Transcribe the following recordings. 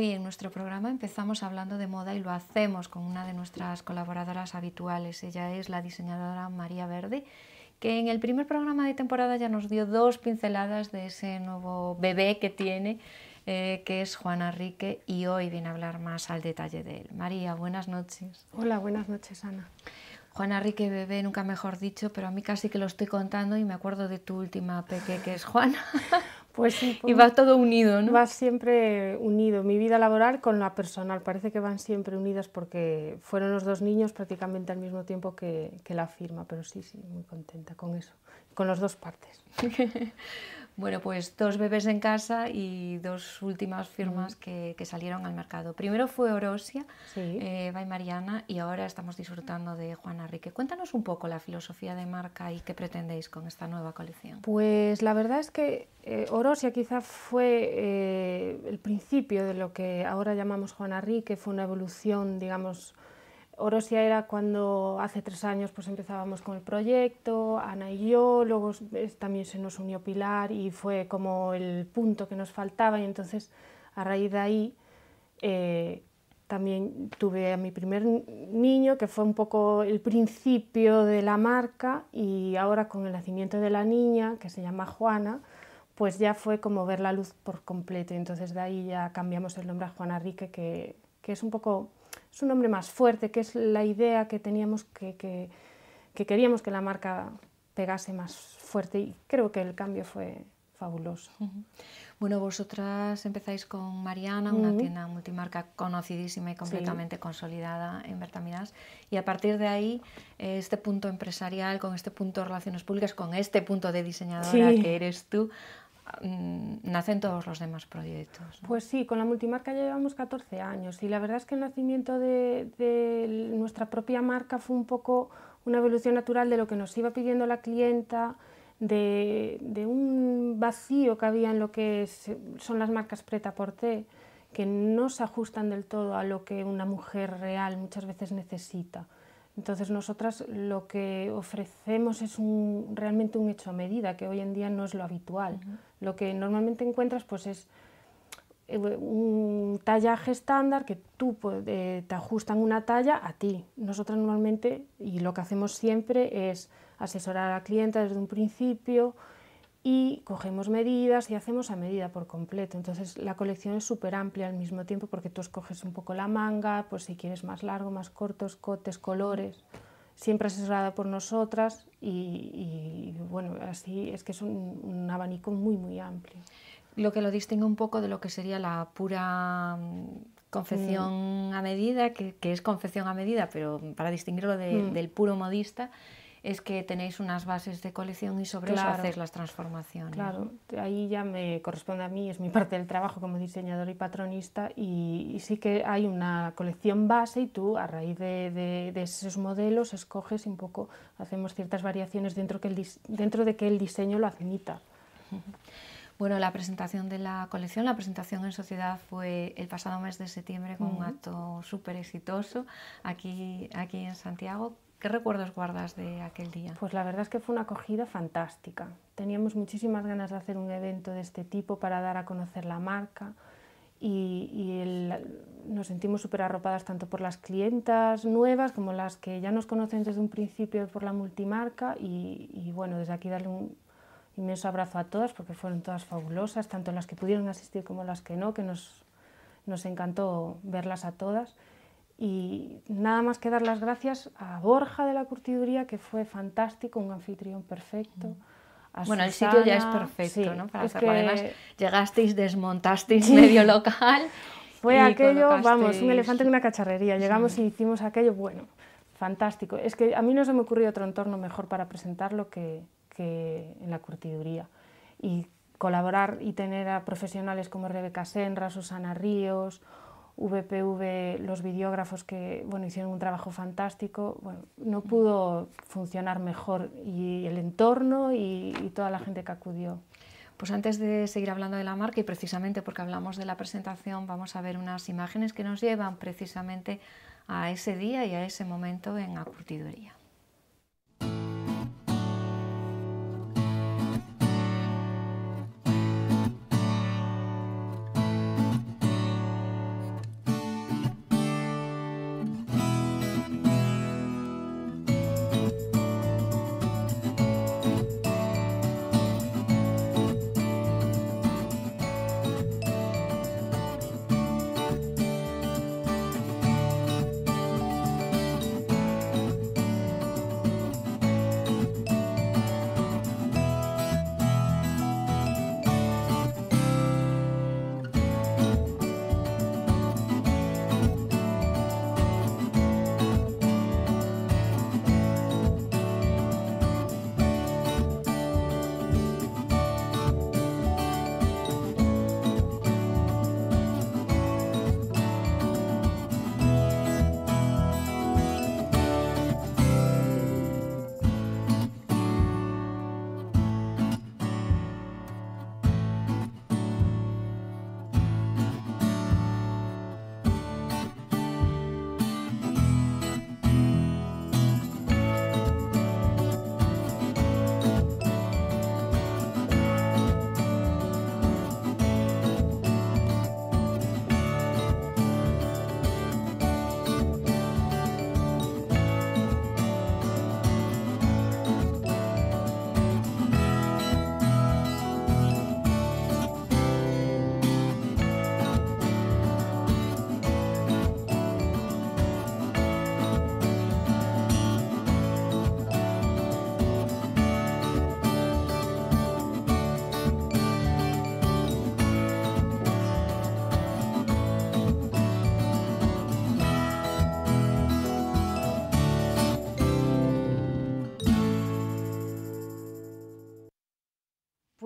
Hoy en nuestro programa empezamos hablando de moda y lo hacemos con una de nuestras colaboradoras habituales. Ella es la diseñadora María Verde, que en el primer programa de temporada ya nos dio dos pinceladas de ese nuevo bebé que tiene, eh, que es Juana Rique, y hoy viene a hablar más al detalle de él. María, buenas noches. Hola, buenas noches, Ana. Juana Rique bebé, nunca mejor dicho, pero a mí casi que lo estoy contando y me acuerdo de tu última peque, que es Juana. Pues y pues va todo unido, ¿no? Va siempre unido, mi vida laboral con la personal, parece que van siempre unidas porque fueron los dos niños prácticamente al mismo tiempo que, que la firma, pero sí, sí, muy contenta con eso, con las dos partes. Bueno, pues dos bebés en casa y dos últimas mm. firmas que, salieron al mercado. Primero fue Orosia, eh, Mariana, y ahora estamos disfrutando de Juana Rique. Cuéntanos un poco la filosofía de marca y qué pretendéis con esta nueva colección. Pues la verdad es que eh, Orosia quizá fue eh, el principio de lo que ahora llamamos Juana Rique, fue una evolución, digamos, Orosia era cuando hace tres años pues empezábamos con el proyecto, Ana y yo, luego también se nos unió Pilar y fue como el punto que nos faltaba y entonces a raíz de ahí eh, también tuve a mi primer niño que fue un poco el principio de la marca y ahora con el nacimiento de la niña que se llama Juana, pues ya fue como ver la luz por completo y entonces de ahí ya cambiamos el nombre a Juana Rique que, que es un poco es un hombre más fuerte, que es la idea que teníamos que, queríamos que la marca pegase más fuerte y creo que el cambio fue fabuloso. Bueno, vosotras empezáis con Mariana, una tienda multimarca conocidísima y completamente consolidada en Bertamidas. y a partir de ahí, este punto empresarial, con este punto de relaciones públicas, con este punto de diseñadora que eres tú, Mm, nacen todos los demás proyectos. Pues sí, con la multimarca llevamos 14 años y la verdad es que el nacimiento de, nuestra propia marca fue un poco una evolución natural de lo que nos iba pidiendo la clienta, de, un vacío que había en lo que son las marcas preta por té, que no se ajustan del todo a lo que una mujer real muchas veces necesita. Entonces nosotras lo que ofrecemos es realmente un hecho a medida, que hoy en día no es lo habitual. Lo que normalmente encuentras pues es eh, un tallaje estándar que tú te pues, eh, te ajustan una talla a ti. Nosotras normalmente, y lo que hacemos siempre es asesorar a la clienta desde un principio, y cogemos medidas y hacemos a medida por completo. Entonces la colección es súper amplia al mismo tiempo porque tú escoges un poco la manga, pues si quieres más largo, más corto, escotes, colores, siempre asesorada por nosotras y, bueno, así es que es un, abanico muy, muy amplio. Lo que lo distingue un poco de lo que sería la pura mm, confección mm. a medida, que, es confección a medida, pero para distinguirlo mm. del puro modista, es que tenéis unas bases de colección y sobre eso hacéis las transformaciones. Claro, ahí ya me corresponde a mí, es mi parte del trabajo como diseñador y patronista y, sí que hay una colección base y tú a raíz de, esos modelos escoges un poco, hacemos ciertas variaciones dentro, que dentro de que el diseño lo admita. Bueno, la presentación de la colección, la presentación en sociedad fue el pasado mes de septiembre con un acto súper exitoso aquí, aquí en Santiago ¿Qué recuerdos guardas de aquel día? Pues la verdad es que fue una acogida fantástica. Teníamos muchísimas ganas de hacer un evento de este tipo para dar a conocer la marca y, nos sentimos súper arropadas tanto por las clientas nuevas como las que ya nos conocen desde un principio por la multimarca y, bueno, desde aquí darle un inmenso abrazo a todas porque fueron todas fabulosas, tanto las que pudieron asistir como las que no, que nos, nos encantó verlas a todas y nada más que dar las gracias a Borja de la Curtiduría, que fue fantástico, un anfitrión perfecto. bueno, el sitio ya es perfecto, ¿no? Además, llegasteis, desmontasteis medio local. Fue aquello, vamos, un elefante en una cacharrería. Llegamos y hicimos aquello, bueno, fantástico. Es que a mí no se me ocurrió otro entorno mejor para presentarlo que, que en la curtiduría. Y colaborar y tener a profesionales como Rebeca Senra, Susana Ríos VPV, los videógrafos que bueno, hicieron un trabajo fantástico, bueno, no pudo funcionar mejor y el entorno y, toda la gente que acudió. Pues antes de seguir hablando de la marca y precisamente porque hablamos de la presentación, vamos a ver unas imágenes que nos llevan precisamente a ese día y a ese momento en Acurtiduría.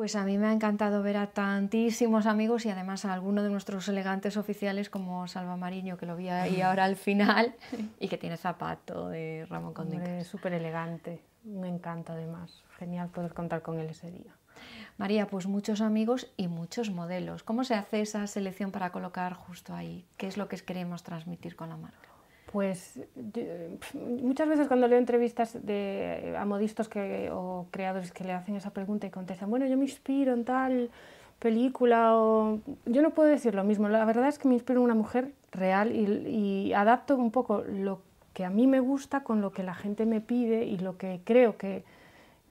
Pues a mí me ha encantado ver a tantísimos amigos y además a alguno de nuestros elegantes oficiales como Salva Mariño, que lo vi ahí ahora al final y que tiene zapato de Ramón Conde. Súper elegante, me encanta además. Genial poder contar con él ese día. María, pues muchos amigos y muchos modelos. ¿Cómo se hace esa selección para colocar justo ahí? ¿Qué es lo que queremos transmitir con la marca? Pues muchas veces cuando leo entrevistas de, eh, a modistas que, o creadores que le hacen esa pregunta y contestan, bueno, yo me inspiro en tal película o... Yo no puedo decir lo mismo, la verdad es que me inspiro en una mujer real y, adapto un poco lo que a mí me gusta con lo que la gente me pide y lo que creo que,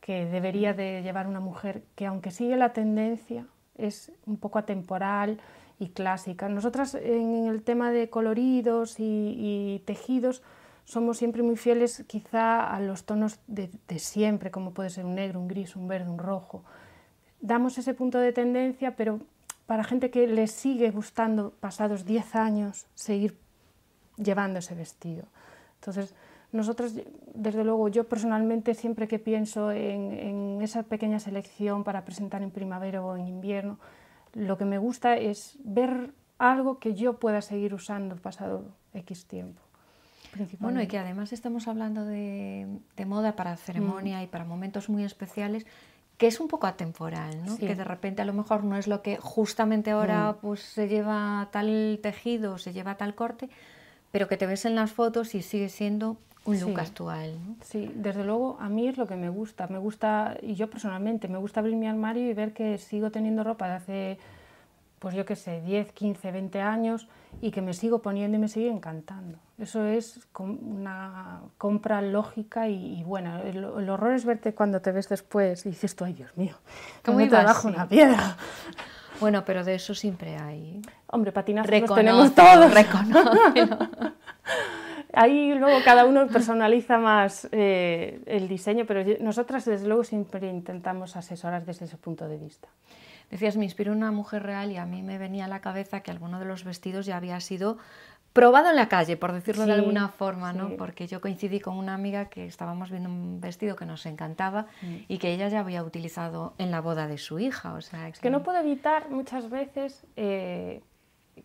que debería de llevar una mujer, que aunque sigue la tendencia, es un poco atemporal, y clásica. Nosotras en el tema de coloridos y, tejidos somos siempre muy fieles quizá a los tonos de, siempre, como puede ser un negro, un gris, un verde, un rojo. Damos ese punto de tendencia, pero para gente que le sigue gustando pasados 10 años seguir llevando ese vestido. Entonces, nosotros, desde luego, yo personalmente siempre que pienso en esa pequeña selección para presentar en primavera o en invierno, lo que me gusta es ver algo que yo pueda seguir usando pasado X tiempo. Bueno, y que además estamos hablando de, moda para mm. ceremonia y para momentos muy especiales, que es un poco atemporal, ¿no? Que de repente a lo mejor no es lo que justamente ahora mm. pues se lleva tal tejido, se lleva tal corte, pero que te ves en las fotos y sigue siendo un look actual. Sí, desde luego a mí es lo que me gusta. Me gusta, y yo personalmente, me gusta abrir mi armario y ver que sigo teniendo ropa de hace, pues yo qué sé, 10, 15, 20 años y que me sigo poniendo y me sigue encantando. Eso es una compra lógica y, y buena. El, horror es verte cuando te ves después y dices tú, ay Dios mío, ¿cómo he te bajo una piedra? Bueno, pero de eso siempre hay. Hombre, patinazos los tenemos todos. Reconócelo. Ahí luego cada uno personaliza más eh, el diseño, pero nosotras desde luego siempre intentamos asesorar desde ese punto de vista. Decías, me inspiró una mujer real y a mí me venía a la cabeza que alguno de los vestidos ya había sido probado en la calle, por decirlo de alguna forma, ¿no? Porque yo coincidí con una amiga que estábamos viendo un vestido que nos encantaba mm. y que ella ya había utilizado en la boda de su hija. O sea, que... Es que no puedo evitar muchas veces eh,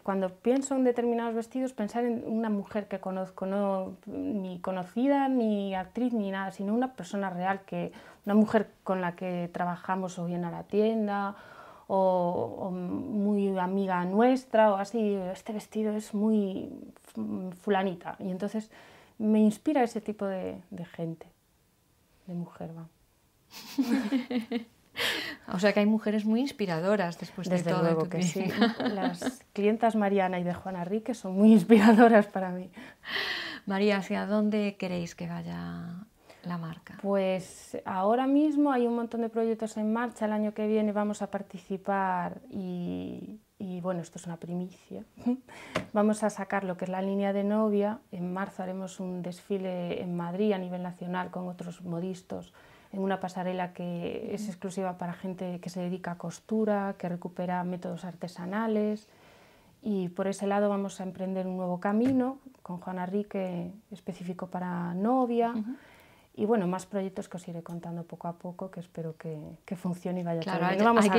cuando pienso en determinados vestidos, pensar en una mujer que conozco, no ni conocida, ni actriz, ni nada, sino una persona real, que, una mujer con la que trabajamos o bien a la tienda, o, muy amiga nuestra, o así, este vestido es muy fulanita. Y entonces me inspira ese tipo de, de gente, de mujer, va. O sea que hay mujeres muy inspiradoras después Desde de todo. Luego que sí. Las clientas Mariana y de Juana Rique son muy inspiradoras para mí. María, ¿hacia dónde queréis que vaya la marca? Pues ahora mismo hay un montón de proyectos en marcha. El año que viene vamos a participar y, y bueno, esto es una primicia. Vamos a sacar lo que es la línea de novia. En marzo haremos un desfile en Madrid a nivel nacional con otros modistos en una pasarela que es mm. exclusiva para gente que se dedica a costura, que recupera métodos artesanales. Y por ese lado vamos a emprender un nuevo camino con Juana Rique específico para novia. Y bueno, más proyectos que os iré contando poco a poco, que espero que, que funcione y vaya todo bien. No vamos a que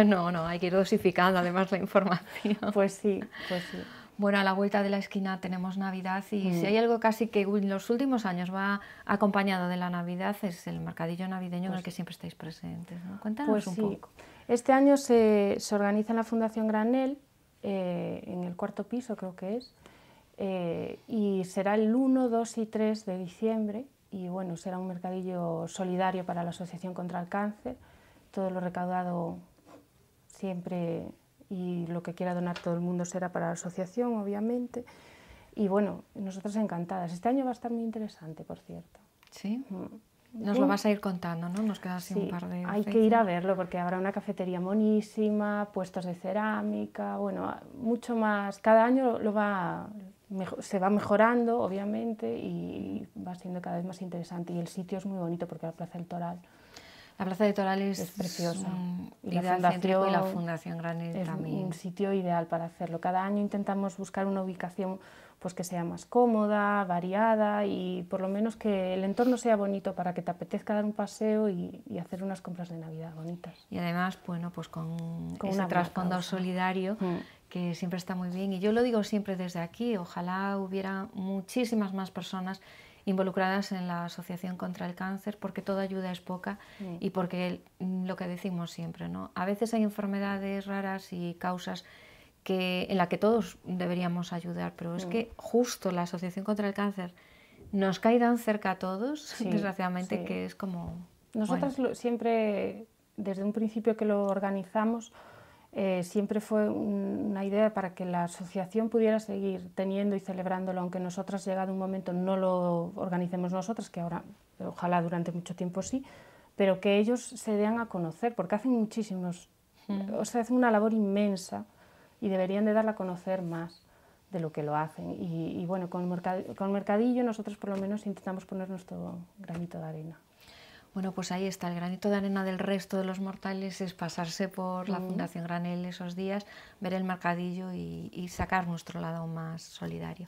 ir, No, no, hay que ir dosificando además la información. Pues sí, pues sí bueno, a la vuelta de la esquina tenemos Navidad y si mm. hay algo casi que en los últimos años va acompañado de la Navidad es el mercadillo navideño en el pues que siempre estáis presentes. Cuéntanos pues un poco. Este año se, organiza en la Fundación Granel, eh, en el cuarto piso creo que es, eh, y será el 1, 2 y 3 de diciembre y bueno, será un mercadillo solidario para la Asociación contra el Cáncer. Todo lo recaudado siempre y lo que quiera donar todo el mundo será para la asociación, obviamente. Y bueno, nosotras encantadas. Este año va a estar muy interesante, por cierto. Sí. Nos lo vas a ir contando, ¿no? Nos queda así un par de. Hay que ir a verlo porque habrá una cafetería monísima, puestos de cerámica, bueno, mucho más. Cada año lo va, se va mejorando, obviamente, y va siendo cada vez más interesante. Y el sitio es muy bonito porque la Plaza del Toral la Plaza de Torales es preciosa. la fundación, y Granel es también. un sitio ideal para hacerlo. Cada año intentamos buscar una ubicación pues que sea más cómoda, variada y por lo menos que el entorno sea bonito para que te apetezca dar un paseo y, hacer unas compras de Navidad bonitas. Y además, bueno, pues con, un ese solidario mm. que siempre está muy bien. Y yo lo digo siempre desde aquí, ojalá hubiera muchísimas más personas involucradas en la Asociación contra el Cáncer, porque toda ayuda es poca y porque mm, lo que decimos siempre, ¿no? A veces hay enfermedades raras y causas que, en las que todos deberíamos ayudar, pero es que justo la Asociación contra el Cáncer nos cae tan cerca a todos, desgraciadamente, que es como... nosotros siempre, desde un principio que lo organizamos, eh, siempre fue una idea para que la asociación pudiera seguir teniendo y celebrándolo, aunque nosotras llegado un momento no lo organicemos nosotras, que ahora ojalá durante mucho tiempo sí, pero que ellos se den a conocer, porque hacen muchísimos, mm. o sea, hacen una labor inmensa y deberían de darla a conocer más de lo que lo hacen. Y, bueno, con, el con Mercadillo nosotros por lo menos intentamos poner nuestro granito de arena. Bueno, pues ahí está, el granito de arena del resto de los mortales es pasarse por la Fundación Granel esos días, ver el mercadillo y, sacar nuestro lado más solidario.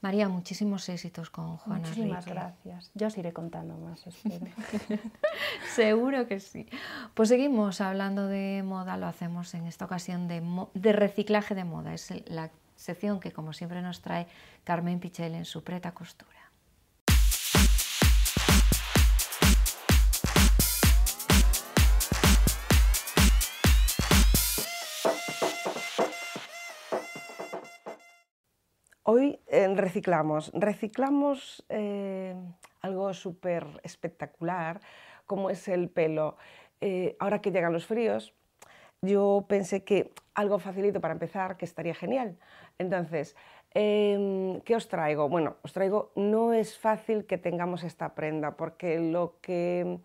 María, muchísimos éxitos con Juana Muchísimas gracias. Yo os iré contando más, espero. Seguro que sí. Pues seguimos hablando de moda, lo hacemos en esta ocasión de reciclaje de moda. Es la sección que, como siempre, nos trae Carmen Pichel en su preta costura. Hoy eh, reciclamos, reciclamos eh, algo súper espectacular como es el pelo. Eh, ahora que llegan los fríos, yo pensé que algo facilito para empezar, que estaría genial. Entonces, em, ¿Qué os traigo? Bueno, os traigo, no es fácil que tengamos esta prenda porque lo que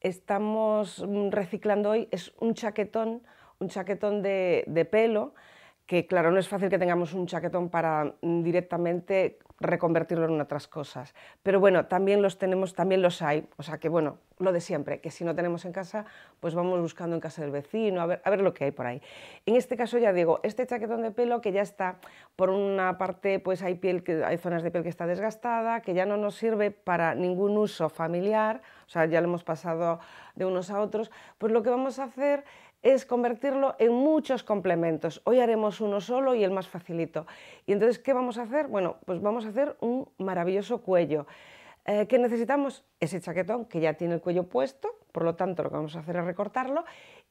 estamos mm, reciclando hoy es un chaquetón, un chaquetón de pelo que claro, no es fácil que tengamos un chaquetón para mm, directamente reconvertirlo en otras cosas. Pero bueno, también los tenemos, también los hay. O sea que bueno, lo de siempre, que si no tenemos en casa, pues vamos buscando en casa del vecino, a ver, a ver lo que hay por ahí. En este caso ya digo, este chaquetón de pelo que ya está, por una parte, pues hay piel que hay zonas de piel que está desgastada, que ya no nos sirve para ningún uso familiar, o sea, ya lo hemos pasado de unos a otros, pues lo que vamos a hacer es convertirlo en muchos complementos. Hoy haremos uno solo y el más facilito. ¿Y entonces qué vamos a hacer? Bueno, pues vamos a hacer un maravilloso cuello. Eh, ¿Qué necesitamos? Ese chaquetón que ya tiene el cuello puesto, por lo tanto lo que vamos a hacer es recortarlo,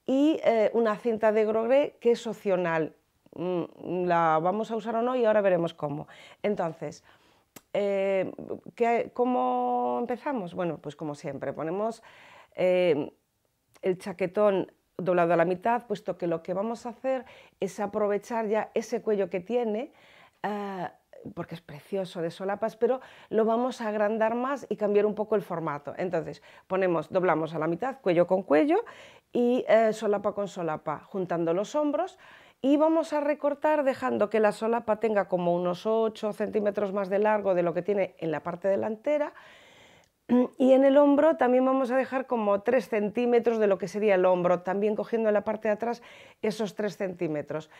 y eh, una cinta de grogré que es opcional. Mm, la vamos a usar o no y ahora veremos cómo. Entonces, eh, ¿cómo empezamos? Bueno, pues como siempre, ponemos el chaquetón doblado a la mitad, puesto que lo que vamos a hacer es aprovechar ya ese cuello que tiene, ah, porque es precioso de solapas, pero lo vamos a agrandar más y cambiar un poco el formato. Entonces, ponemos, doblamos a la mitad, cuello con cuello y eh, solapa con solapa, juntando los hombros y vamos a recortar dejando que la solapa tenga como unos 8 centímetros más de largo de lo que tiene en la parte delantera y en el hombro también vamos a dejar como 3 centímetros de lo que sería el hombro, también cogiendo en la parte de atrás esos 3 centímetros.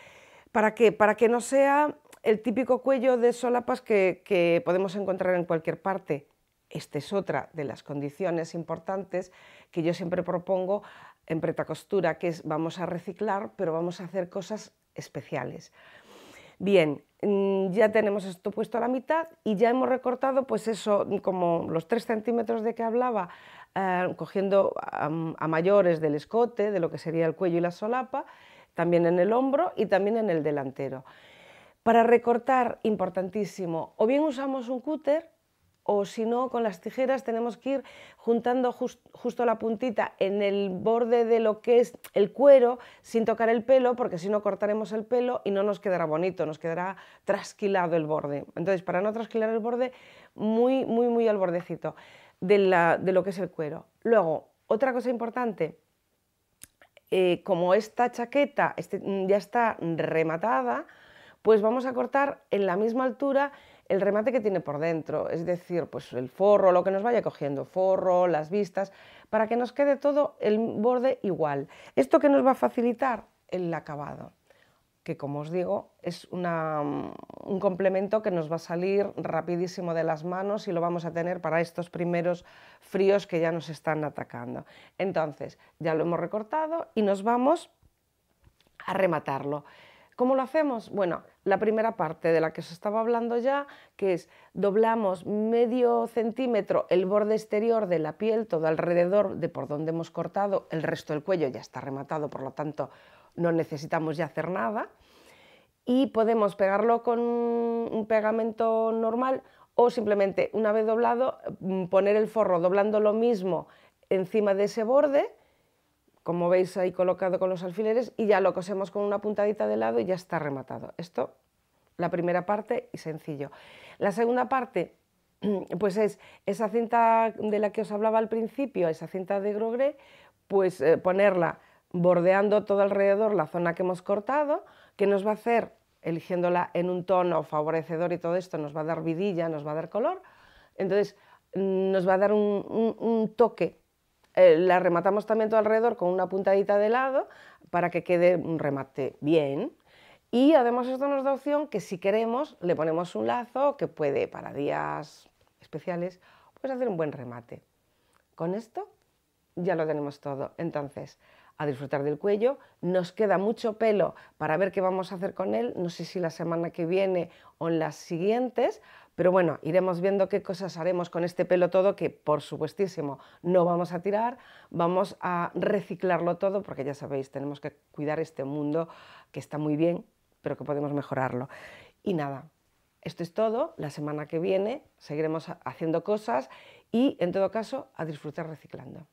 ¿Para qué? Para que no sea el típico cuello de solapas que, que podemos encontrar en cualquier parte. Esta es otra de las condiciones importantes que yo siempre propongo en pretacostura, que es vamos a reciclar, pero vamos a hacer cosas especiales. Bien, mm, ya tenemos esto puesto a la mitad y ya hemos recortado pues eso, como los 3 centímetros de que hablaba, eh, cogiendo a, mayores del escote, de lo que sería el cuello y la solapa, también en el hombro y también en el delantero. Para recortar, importantísimo, o bien usamos un cúter o si no, con las tijeras tenemos que ir juntando justo la puntita en el borde de lo que es el cuero sin tocar el pelo, porque si no cortaremos el pelo y no nos quedará bonito, nos quedará trasquilado el borde. Entonces, para no trasquilar el borde, muy, muy, muy al bordecito de, de lo que es el cuero. Luego, otra cosa importante, eh, como esta chaqueta este, ya está rematada, pues vamos a cortar en la misma altura el remate que tiene por dentro, es decir, pues el forro, lo que nos vaya cogiendo, forro, las vistas, para que nos quede todo el borde igual. Esto que nos va a facilitar el acabado, que como os digo, es mm, un complemento que nos va a salir rapidísimo de las manos y lo vamos a tener para estos primeros fríos que ya nos están atacando. Entonces, ya lo hemos recortado y nos vamos a rematarlo. ¿Cómo lo hacemos? Bueno, la primera parte de la que os estaba hablando ya, que es doblamos medio centímetro el borde exterior de la piel, todo alrededor de por donde hemos cortado, el resto del cuello ya está rematado, por lo tanto no necesitamos ya hacer nada. Y podemos pegarlo con un pegamento normal o simplemente una vez doblado mm, poner el forro doblando lo mismo encima de ese borde como veis ahí colocado con los alfileres, y ya lo cosemos con una puntadita de lado y ya está rematado. Esto, la primera parte y sencillo. La segunda parte, pues es esa cinta de la que os hablaba al principio, esa cinta de grogré, pues eh, ponerla bordeando todo alrededor la zona que hemos cortado, que nos va a hacer, eligiéndola en un tono favorecedor y todo esto, nos va a dar vidilla, nos va a dar color. Entonces, mm, nos va a dar un toque eh, la rematamos también todo alrededor con una puntadita de lado para que quede un remate bien. Y además esto nos da opción que si queremos le ponemos un lazo que puede para días especiales pues hacer un buen remate. Con esto ya lo tenemos todo. Entonces, a disfrutar del cuello. Nos queda mucho pelo para ver qué vamos a hacer con él. No sé si la semana que viene o en las siguientes, pero bueno, iremos viendo qué cosas haremos con este pelo todo, que por supuestísimo no vamos a tirar, vamos a reciclarlo todo, porque ya sabéis, tenemos que cuidar este mundo que está muy bien, pero que podemos mejorarlo. Y nada, esto es todo. La semana que viene seguiremos haciendo cosas y, en todo caso, a disfrutar reciclando.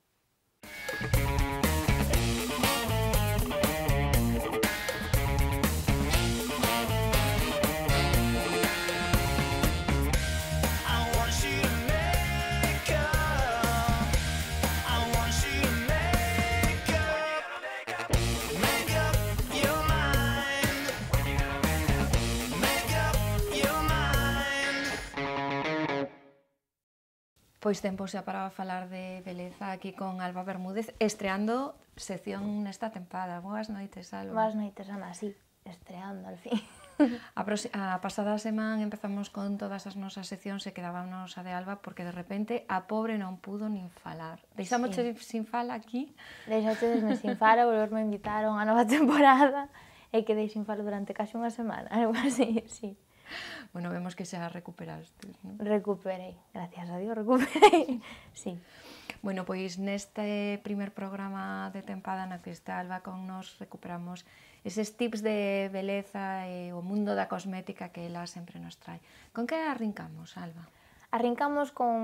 Pois tempo xa para falar de beleza aquí con Alba Bermúdez estreando sección nesta tempada. Boas noites, Alba. Boas noites, Ana, sí, estreando al fin. A, a pasada semana empezamos con todas as nosas seccións e quedábamos a de Alba porque de repente a pobre non pudo nin falar. Deixamos sí. sin fala aquí. Deixáche sin fala, volverme invitaron a nova temporada e quedei sin fala durante case unha semana, algo así, sí. bueno, vemos que xa recuperaste, ¿no? Recuperei, gracias a Dios, recuperei, sí. Bueno, pois neste primer programa de tempada na que está Alba con nos recuperamos eses tips de beleza e o mundo da cosmética que ela sempre nos trae. Con que arrincamos, Alba? Arrincamos con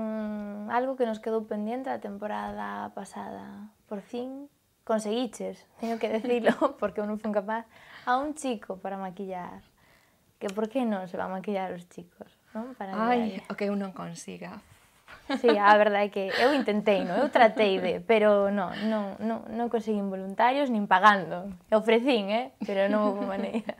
algo que nos quedou pendiente da temporada pasada. Por fin conseguiches, teño que decirlo, porque eu non capaz, a un chico para maquillar que por que non se van maquillar os chicos, non? Para Ai, o que eu non consiga. Sí, a ah, verdade é que eu intentei, non? Eu tratei de, pero non, non, non, non conseguín voluntarios nin pagando. Ofrecín, eh? Pero non houve maneira.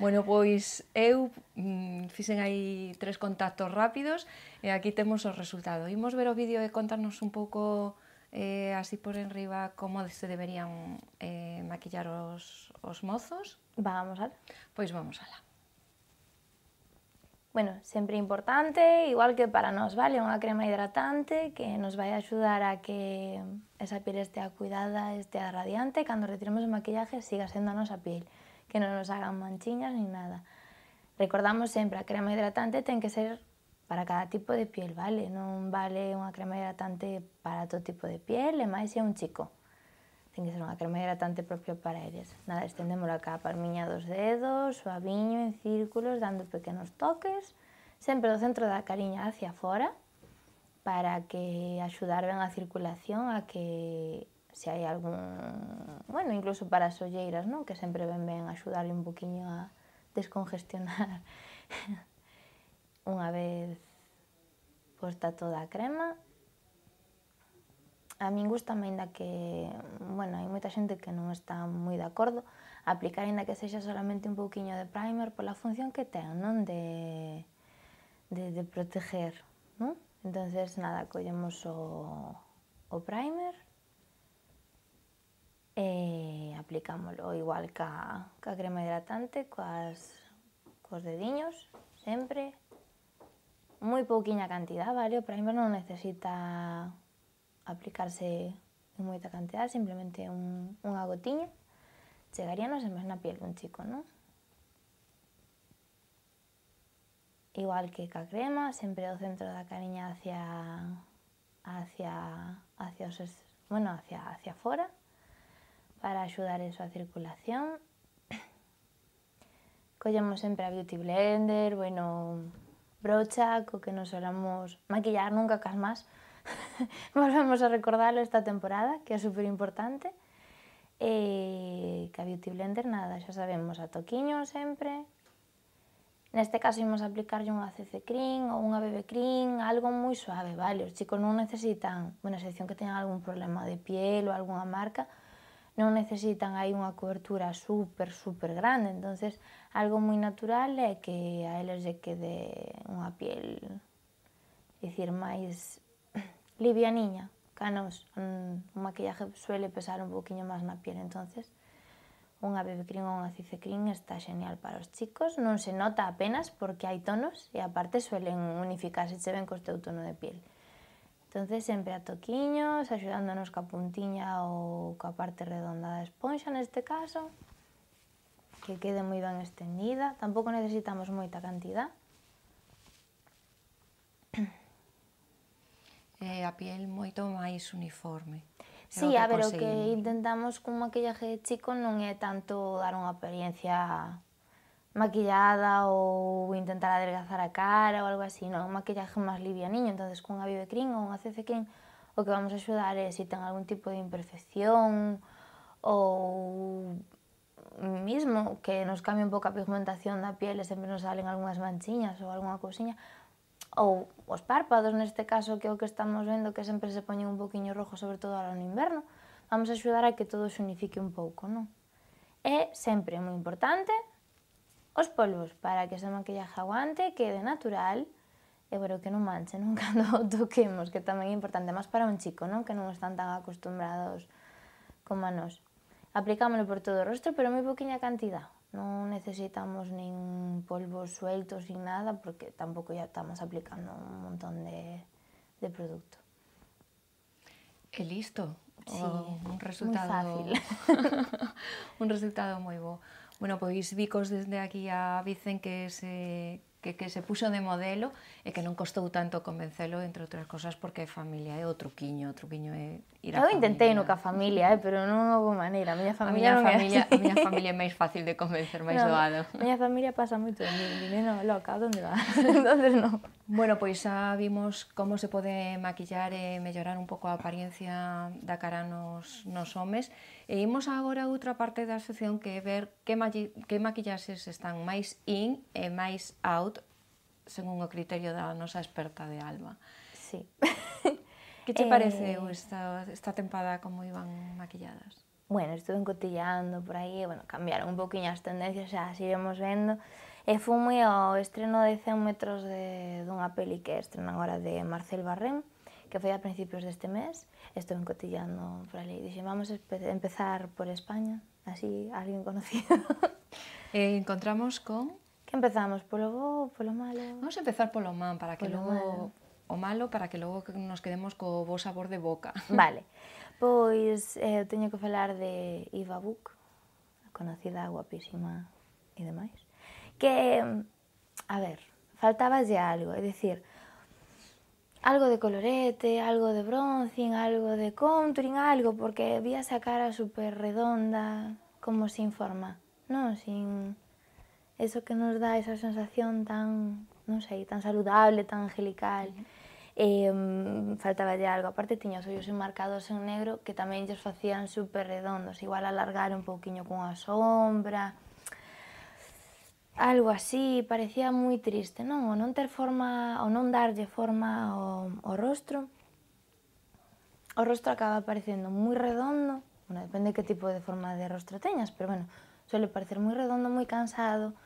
Bueno, pois eu mm, fixen aí tres contactos rápidos e aquí temos o resultado. Imos ver o vídeo e contarnos un pouco eh, así por enriba como se deberían eh, maquillar os, os mozos. Vamos, ala. Pois vamos, ala. bueno, siempre importante, igual que para nos vale? una crema hidratante que nos vaya a ayudar a que esa piel esté cuidada, esté radiante, Cuando retiremos el maquillaje siga sendo a piel, que no nos hagan manchiñas ni nada. Recordamos siempre, la crema hidratante tiene que ser para cada tipo de piel, vale? No vale una crema hidratante para todo tipo de piel, e máis se un chico. Tiene que ser una crema hidratante propia para eles. Nada, extendemos la capa miña dos dedos, suaviño, en círculos, dando pequeños toques, Siempre lo centro da cariña hacia afuera, para que ayudar ben a circulación a que si hay algún, bueno, incluso para as olleiras, Que siempre ven ben ayudarle un poquito a descongestionar una vez puesta toda a crema A min gusta ainda que, bueno, hai moita xente que non está moi de acordo, aplicar ainda que sexa solamente un pouquiño de primer pola función que ten, non? De, de, de proteger, non? Entonces, nada, collemos o, o primer e aplicámoslo igual ca, ca crema hidratante, coas, cos dediños, sempre, moi pouquiña cantidad, vale? O primer non necesita aplicarse en moita cantidad, simplemente un, unha gotiña, chegaríanos en una piel un chico, no Igual que ca crema, sempre o centro la cariña hacia hacia hacia os bueno, hacia hacia afuera para ayudar eso a circulación. Collemos siempre a beauty blender, bueno, brocha, co que nos solamos maquillar nunca cas volvemos a recordarlo esta temporada, que es súper importante. Eh, que a Beauty Blender, nada, ya sabemos, a toquiño en este caso a aplicarlle un CC cream ou unha BB cream, algo muy suave, vale? los chicos no necesitan, bueno, sección que teñan algún problema de piel o alguna marca, no necesitan aí una cobertura súper súper grande, entonces algo muy natural é que a eles lle quede una piel, decir, más livianiña, canos, un, un maquillaje suele pesar un poquinho máis na piel, entonces unha BB cream ou unha CC cream está xenial para os chicos, non se nota apenas porque hai tonos e aparte suelen unificarse che ben co teu tono de piel. Entonces sempre a toquiños, axudándonos ca puntiña ou ca parte redonda da esponxa neste caso, que quede moi ben estendida, tampouco necesitamos moita cantidad, eh, a piel moito máis uniforme. Sí, a ver, o que intentamos con maquillaje chico non é tanto dar unha apariencia maquillada ou intentar adelgazar a cara ou algo así, non, un maquillaje máis niño, entonces con unha BB cream ou unha CC cream o que vamos a axudar é se ten algún tipo de imperfección ou mismo que nos cambie un pouco a pigmentación da piel e sempre nos salen algunhas manchiñas ou algunha cousiña, ou os párpados, neste caso que é o que estamos vendo que sempre se poñen un poquinho rojo, sobre todo ahora no inverno, vamos a axudar a que todo se unifique un pouco, non? E sempre é moi importante os polvos para que ese maquillaje aguante, quede natural e bueno, que non manche non cando o toquemos, que tamén é importante, máis para un chico, non? Que non están tan acostumbrados como a nos Aplicámoslo por todo o rostro, pero moi poquinha cantidad, No necesitamos ni polvo sueltos ni nada porque tampoco ya estamos aplicando un montón de, producto. listo? Sí, oh, un resultado muy fácil. un resultado muy bueno. Bueno, pues, vicos desde aquí ya Vicen que se, que se puso de modelo e que non costou tanto convencelo, entre outras cosas, porque a familia é o truquiño, o truquiño é ir a Eu intentei no ca familia, eh, pero non houve maneira, a miña familia a miña non familia, é así. A miña familia é máis fácil de convencer, máis no, doado. A miña familia pasa moito de mí, é loca, onde vas? entonces non. Bueno, pois xa vimos como se pode maquillar e mellorar un pouco a apariencia da cara nos, nos homes, e imos agora a outra parte da asociación que é ver que, que maquillaxes están máis in e máis out según o criterio da nosa experta de alma. Sí. que che parece eh... esta, esta tempada como iban maquilladas? Bueno, estuve encotillando por aí, bueno, cambiaron un poquinho as tendencias, xa as iremos vendo. E fui moi ao estreno de 100 metros de, dunha peli que estrenan agora de Marcel Barrén, que foi a principios deste mes. Estuve encotillando por ali. Dixen, vamos a empezar por España, así alguén conocido. E encontramos con Que empezamos polo bo, polo malo? Vamos a empezar polo man, para que polo logo... Malo. O malo para que logo nos quedemos co bo sabor de boca. Vale. Pois eu eh, teño que falar de Iva Buc, conocida, guapísima e demais. Que, a ver, faltaba ya algo, é dicir, algo de colorete, algo de bronzing, algo de contouring, algo, porque vi a esa cara super redonda, como sin forma, non? Sin, eso que nos dá esa sensación tan, non sei, tan saludable, tan angelical. Eh, faltaba de algo, aparte tiña os ollos enmarcados en negro que tamén lles facían super redondos, igual alargar un pouquiño cunha sombra, algo así, parecía moi triste, non? O non ter forma, o non darlle forma ao, ao rostro. O rostro acaba parecendo moi redondo, bueno, depende que tipo de forma de rostro teñas, pero bueno, suele parecer moi redondo, moi cansado,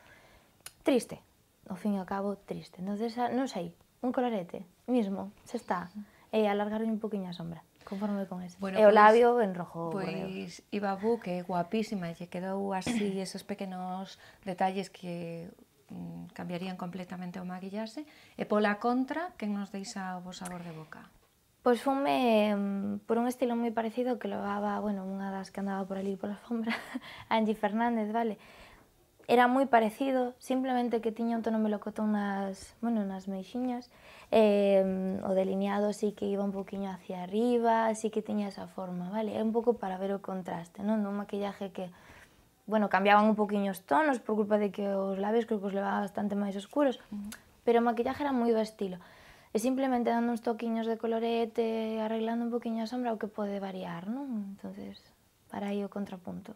triste, ao fin e ao cabo triste. Entonces, non sei, un colorete mismo, se está, e alargar un poquinho a sombra. Conforme con ese. Bueno, e o pues, pois, labio en rojo. Pois pues, iba bu que é guapísima e lle quedou así esos pequenos detalles que mm, cambiarían completamente o maquillase. E pola contra, que nos deixa o sabor de boca? Pois fume mm, por un estilo moi parecido que levaba, bueno, unha das que andaba por ali pola alfombra, Angie Fernández, vale? era moi parecido, simplemente que tiña un tono melocotón nas, bueno, nas meixiñas, eh, o delineado sí que iba un poquinho hacia arriba, así que tiña esa forma, vale? É un pouco para ver o contraste, non? Un maquillaje que, bueno, cambiaban un poquinho os tonos por culpa de que os labios creo que os levaba bastante máis oscuros, pero o maquillaje era moi do estilo. E simplemente dando uns toquiños de colorete, arreglando un poquinho a sombra, o que pode variar, non? Entonces, para aí o contrapunto.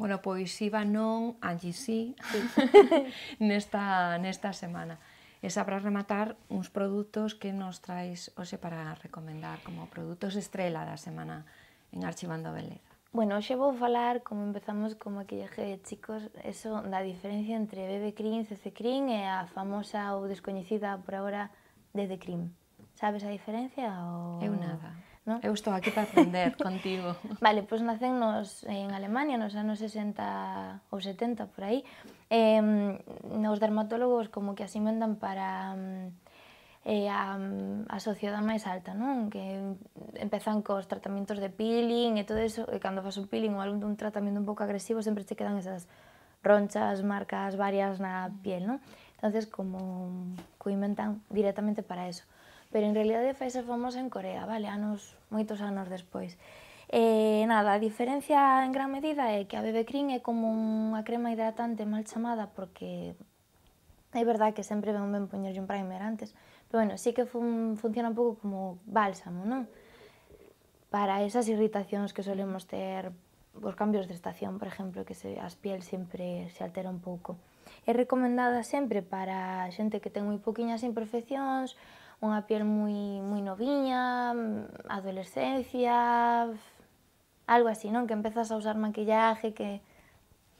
Bueno, pois iba non, allí sí, sí. nesta, nesta semana. E sabrá rematar uns produtos que nos traes hoxe para recomendar como produtos estrela da semana en Archivando a Beleza. Bueno, hoxe vou falar, como empezamos con maquillaje de chicos, eso da diferencia entre BB Cream, CC Cream e a famosa ou descoñecida por agora DD Cream. Sabes a diferencia? Ou... Eu nada. ¿no? Eu aquí para aprender contigo. Vale, pues nacen en Alemania nos años 60 o 70, por ahí em, los dermatólogos como que así inventan para mm, eh, a, sociedad más alta, ¿no? Que con los tratamientos de peeling y todo eso, Que cuando haces un peeling o algún un tratamiento un poco agresivo siempre te quedan esas ronchas, marcas varias la piel, Entonces como que directamente para eso. pero en realidade faise famosa en Corea, vale, anos, moitos anos despois. E eh, nada, a diferencia en gran medida é que a BB-Cream é como unha crema hidratante mal chamada porque é verdad que sempre ven ben poñerlle un primer antes, pero bueno, sí que fun, funciona un pouco como bálsamo, non? Para esas irritacións que solemos ter os cambios de estación, por exemplo, que se, as piel sempre se altera un pouco. É recomendada sempre para xente que ten moi poquinhas imperfeccións, unha piel moi, moi noviña, adolescencia, algo así, non? Que empezas a usar maquillaje que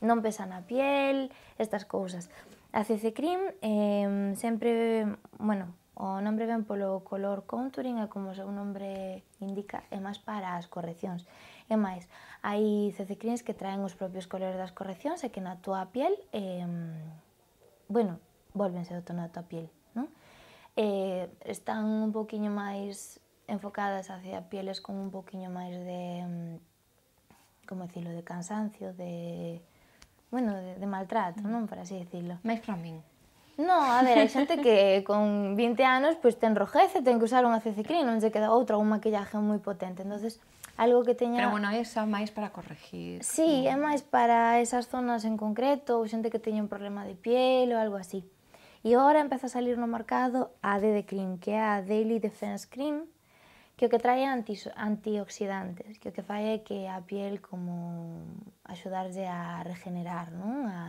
non pesa na piel, estas cousas. A CC Cream eh, sempre, bueno, o nombre ven polo color contouring e como o seu nombre indica é máis para as correccións. E máis, hai CC Creams que traen os propios colores das correccións e que na túa piel, eh, bueno, volvense do tono da túa piel eh, están un poquinho máis enfocadas hacia pieles con un poquinho máis de, mm, como decirlo, de cansancio, de, bueno, de, de maltrato, non, para así decirlo. Máis para min. No, a ver, hai xente que con 20 anos pois pues, ten rojece, ten que usar unha ceciclina, non se queda outra, un maquillaje moi potente. entonces algo que teña... Pero bueno, esa máis para corregir. Sí, é máis para esas zonas en concreto, ou xente que teña un problema de piel ou algo así. E agora empeza a salir no mercado a DD Cream, que é a Daily Defense Cream, que o que trae anti, antioxidantes, que o que fai é que a piel como axudarlle a regenerar, non? A...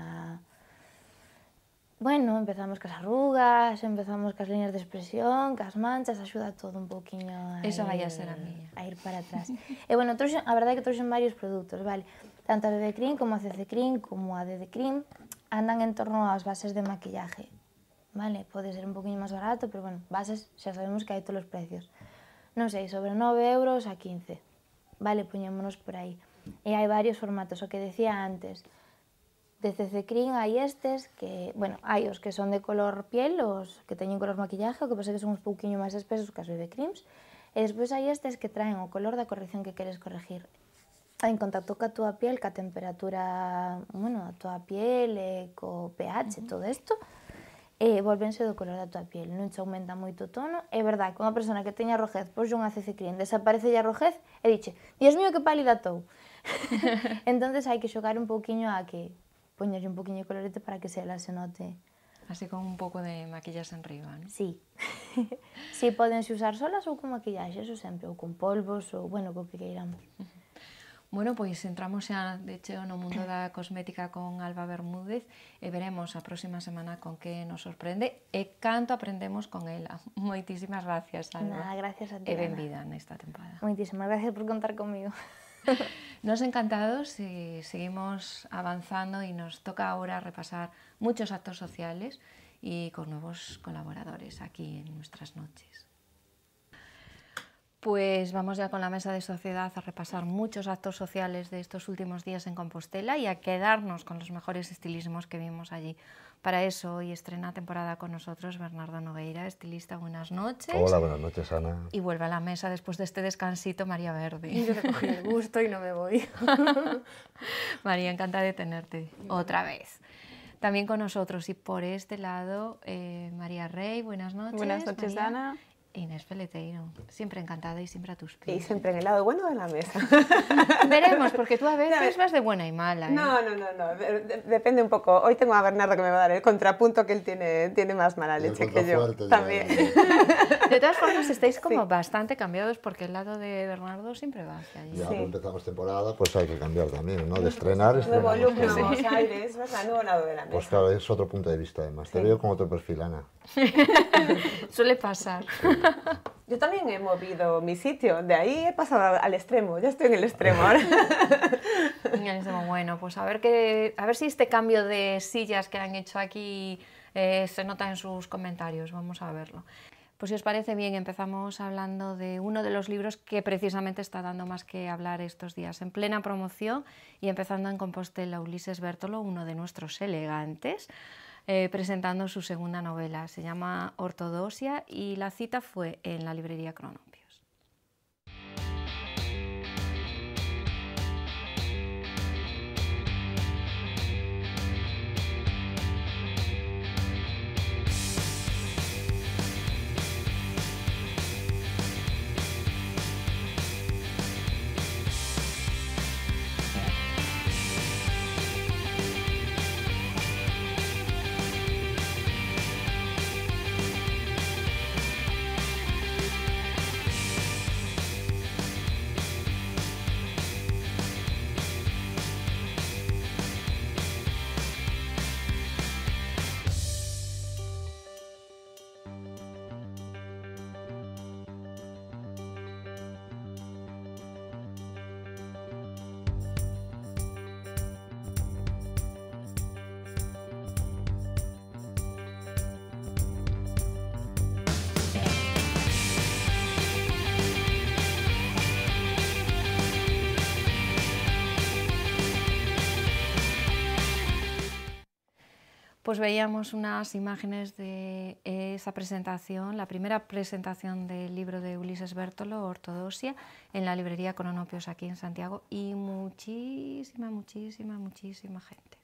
Bueno, empezamos cas arrugas, empezamos cas liñas de expresión, cas manchas, axuda todo un poquinho a Eso ir, vai a ser a mía. A ir para atrás. e eh, bueno, trouxen, a verdade é que trouxen varios produtos, vale? Tanto a BB Cream como a CC Cream como a DD Cream andan en torno ás bases de maquillaje vale, pode ser un poquinho máis barato, pero bueno, bases xa sabemos que hai todos os precios. Non sei, sobre 9 euros a 15. Vale, poñémonos por aí. E hai varios formatos, o que decía antes. De CC Cream hai estes que, bueno, hai os que son de color piel, os que teñen color maquillaje, o que pasa que son un poquinho máis espesos que as BB creams. E despois hai estes que traen o color da corrección que queres corregir en contacto ca túa piel, ca temperatura, bueno, a túa piel, eh, e co pH, uh -huh. todo isto, e volvense do color da tua piel. Non che aumenta moito o tono. É verdade que unha persona que teña rojez, pois unha CC cream, desaparece a rojez e dixe, Dios mío, que pálida estou. entonces hai que xogar un pouquiño a que poñerlle un poquinho de colorete para que se ela se note Así con un pouco de maquillas riba, non? Sí. sí, podense usar solas ou con maquillaxe, eso sempre, ou con polvos, ou, bueno, co que queiramos. Uh -huh. Bueno, pues entramos ya de hecho en un mundo la cosmética con Alba Bermúdez y eh, veremos la próxima semana con qué nos sorprende y eh, canto aprendemos con ella. Muchísimas gracias, Alba. Nada, gracias a ti, Bienvenida en esta temporada. Muchísimas gracias por contar conmigo. nos encantados y seguimos avanzando y nos toca ahora repasar muchos actos sociales y con nuevos colaboradores aquí en nuestras noches. Pues vamos ya con la mesa de sociedad a repasar muchos actos sociales de estos últimos días en Compostela y a quedarnos con los mejores estilismos que vimos allí. Para eso hoy estrena temporada con nosotros Bernardo Nogueira, estilista. Buenas noches. Hola, buenas noches, Ana. Y vuelve a la mesa después de este descansito, María Verdi. Yo me el gusto y no me voy. María, encanta de tenerte otra vez. También con nosotros y por este lado, eh, María Rey. Buenas noches. Buenas noches, Ana. Inés Peleteiro, siempre encantada y siempre a tus pies. Y siempre en el lado bueno de la mesa. Veremos, porque tú a veces vas de buena y mala. ¿eh? No, no, no, no. depende un poco. Hoy tengo a Bernardo que me va a dar el contrapunto que él tiene, tiene más mala leche que yo. también. De todas formas, estáis como bastante cambiados porque el lado de Bernardo siempre va hacia allí. Ya empezamos temporada, pues hay que cambiar también, ¿no? De estrenar. Nuevo volumen, nuevos sí. aires, el Nuevo lado de la pues mesa. Pues claro, es otro punto de vista además. Te veo con otro perfil, Ana. Suele pasar. Yo también he movido mi sitio, de ahí he pasado al extremo, ya estoy en el extremo ahora. bueno, pues a ver, que, a ver si este cambio de sillas que han hecho aquí eh, se nota en sus comentarios, vamos a verlo. Pues si os parece bien, empezamos hablando de uno de los libros que precisamente está dando más que hablar estos días, en plena promoción y empezando en Compostela, Ulises Bertolo, uno de nuestros elegantes. Eh, presentando su segunda novela. Se llama Ortodoxia y la cita fue en la librería Crono. pues veíamos unas imágenes de esa presentación, la primera presentación del libro de Ulises Bertolo, Ortodoxia, en la librería Cronopios aquí en Santiago y muchísima, muchísima, muchísima gente.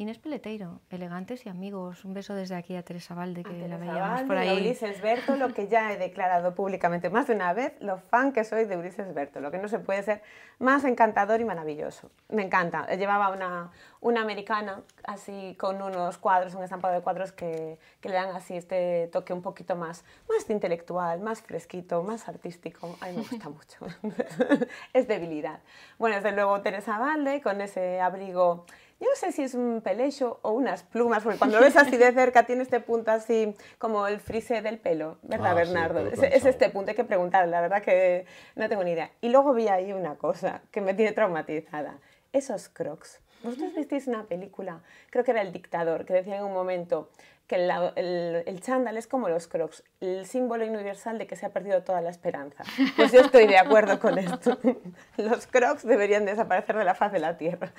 Inés Peleteiro, elegantes y amigos. Un beso desde aquí a Teresa Valde, que la veíamos por ahí. A Ulises lo que ya he declarado públicamente más de una vez lo fan que soy de Ulises lo que no se puede ser más encantador y maravilloso. Me encanta. Llevaba una, una americana, así con unos cuadros, un estampado de cuadros que, que le dan así este toque un poquito más, más intelectual, más fresquito, más artístico. A mí me gusta mucho. es debilidad. Bueno, desde luego Teresa Valde, con ese abrigo yo no sé si es un pelecho o unas plumas, porque cuando lo ves así de cerca tiene este punto así como el frise del pelo, ¿verdad, ah, Bernardo? es, este punto, que preguntar, la verdad que no tengo ni idea. Y luego vi ahí una cosa que me tiene traumatizada, esos crocs. Vosotros visteis una película, creo que era El Dictador, que decía en un momento que el, el, chándal es como los crocs, el símbolo universal de que se ha perdido toda la esperanza. Pues yo estoy de acuerdo con esto. Los crocs deberían desaparecer de la faz de la tierra.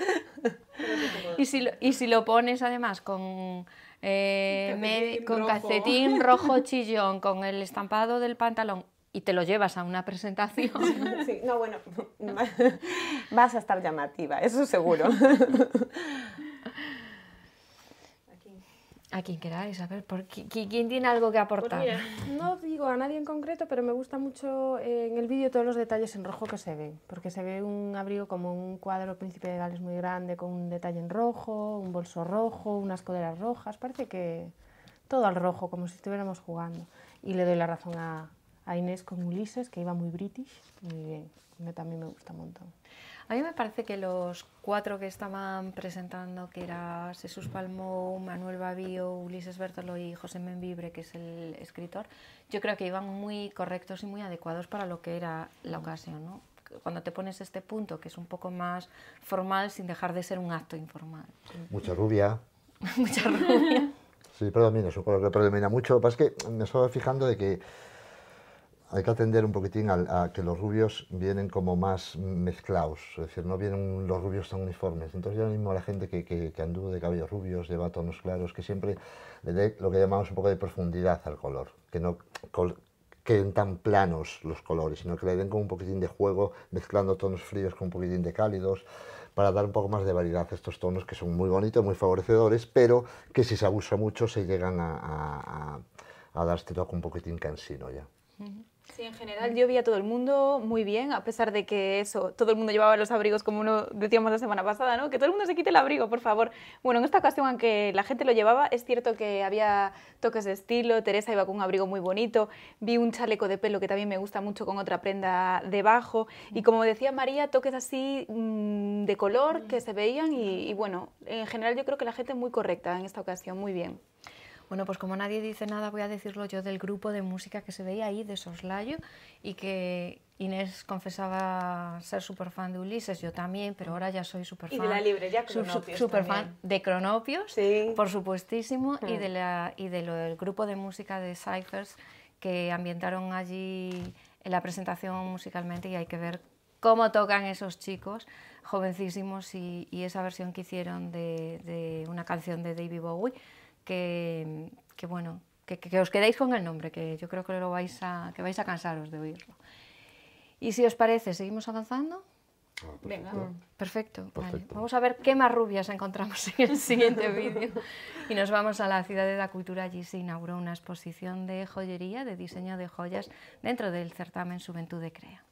Y si lo, y si lo pones además con, eh, con calcetín rojo chillón, con el estampado del pantalón y te lo llevas a una presentación. no, bueno, vas a estar llamativa, eso seguro. A quien queráis, a ver, ¿por ¿quién tiene algo que pues aportar? no digo a nadie en concreto, pero me gusta mucho eh, en el vídeo todos los detalles en rojo que se ven, porque se ve un abrigo como un cuadro Príncipe de Gales muy grande, con un detalle en rojo, un bolso rojo, unas coderas rojas, parece que todo al rojo, como si estuviéramos jugando. Y le doy la razón a, a Inés con Ulises, que iba muy british, muy bien, me, también me gusta un montón. A mí me parece que los cuatro que estaban presentando, que era Jesús palmó Manuel Bavío, Ulises Bertolo y José Membibre, que es el escritor, yo creo que iban muy correctos y muy adecuados para lo que era la ocasión, ¿no? cuando te pones este punto, que es un poco más formal, sin dejar de ser un acto informal. Mucha rubia. Mucha rubia. Sí, predomina, supongo que predomina mucho. que es que me estaba fijando de que hay que atender un poquitín a, que los rubios vienen como más mezclados, es decir, no vienen los rubios tan uniformes. Entonces yo mismo a la gente que, anduvo de cabellos rubios, lleva tonos claros, que siempre le dé lo que llamamos un poco de profundidad al color, que no queden tan planos los colores, sino que le den como un poquitín de juego, mezclando tonos fríos con un poquitín de cálidos, para dar un poco más de variedad a estos tonos que son muy bonitos, muy favorecedores, pero que si se abusa mucho se llegan a, dar este toque un poquitín cansino ya en general yo vi a todo el mundo muy bien, a pesar de que eso, todo el mundo llevaba los abrigos como uno decíamos la semana pasada, ¿no? Que todo el mundo se quite el abrigo, por favor. Bueno, en esta ocasión, aunque la gente lo llevaba, es cierto que había toques de estilo, Teresa iba con un abrigo muy bonito, vi un chaleco de pelo que también me gusta mucho con otra prenda debajo, y mm. como decía María, toques así mm, de color mm. que se veían y, y bueno, en general yo creo que la gente muy correcta en esta ocasión, muy bien. Bueno, pues como nadie dice nada, voy a decirlo yo del grupo de música que se veía ahí, de Soslayo, y que Inés confesaba ser súper fan de Ulises, yo también, pero ahora ya soy súper fan. Y de la librería Cronopios Súper fan de Cronopios, por supuestísimo, hmm. y, de lo, del grupo de música de Cyphers que ambientaron allí la presentación musicalmente y hay que ver cómo tocan esos chicos jovencísimos y, esa versión que hicieron de una canción de David Bowie que, bueno, que, os quedéis con el nombre, que yo creo que, lo vais a, que vais a cansaros de oírlo. Y si os parece, ¿seguimos avanzando? Ah, perfecto. Venga. Perfecto. Vamos a ver qué más rubias encontramos en el siguiente vídeo. Y nos vamos a la Ciudad de la Cultura. Allí se inauguró una exposición de joyería, de diseño de joyas, dentro del certamen Juventud de Crea.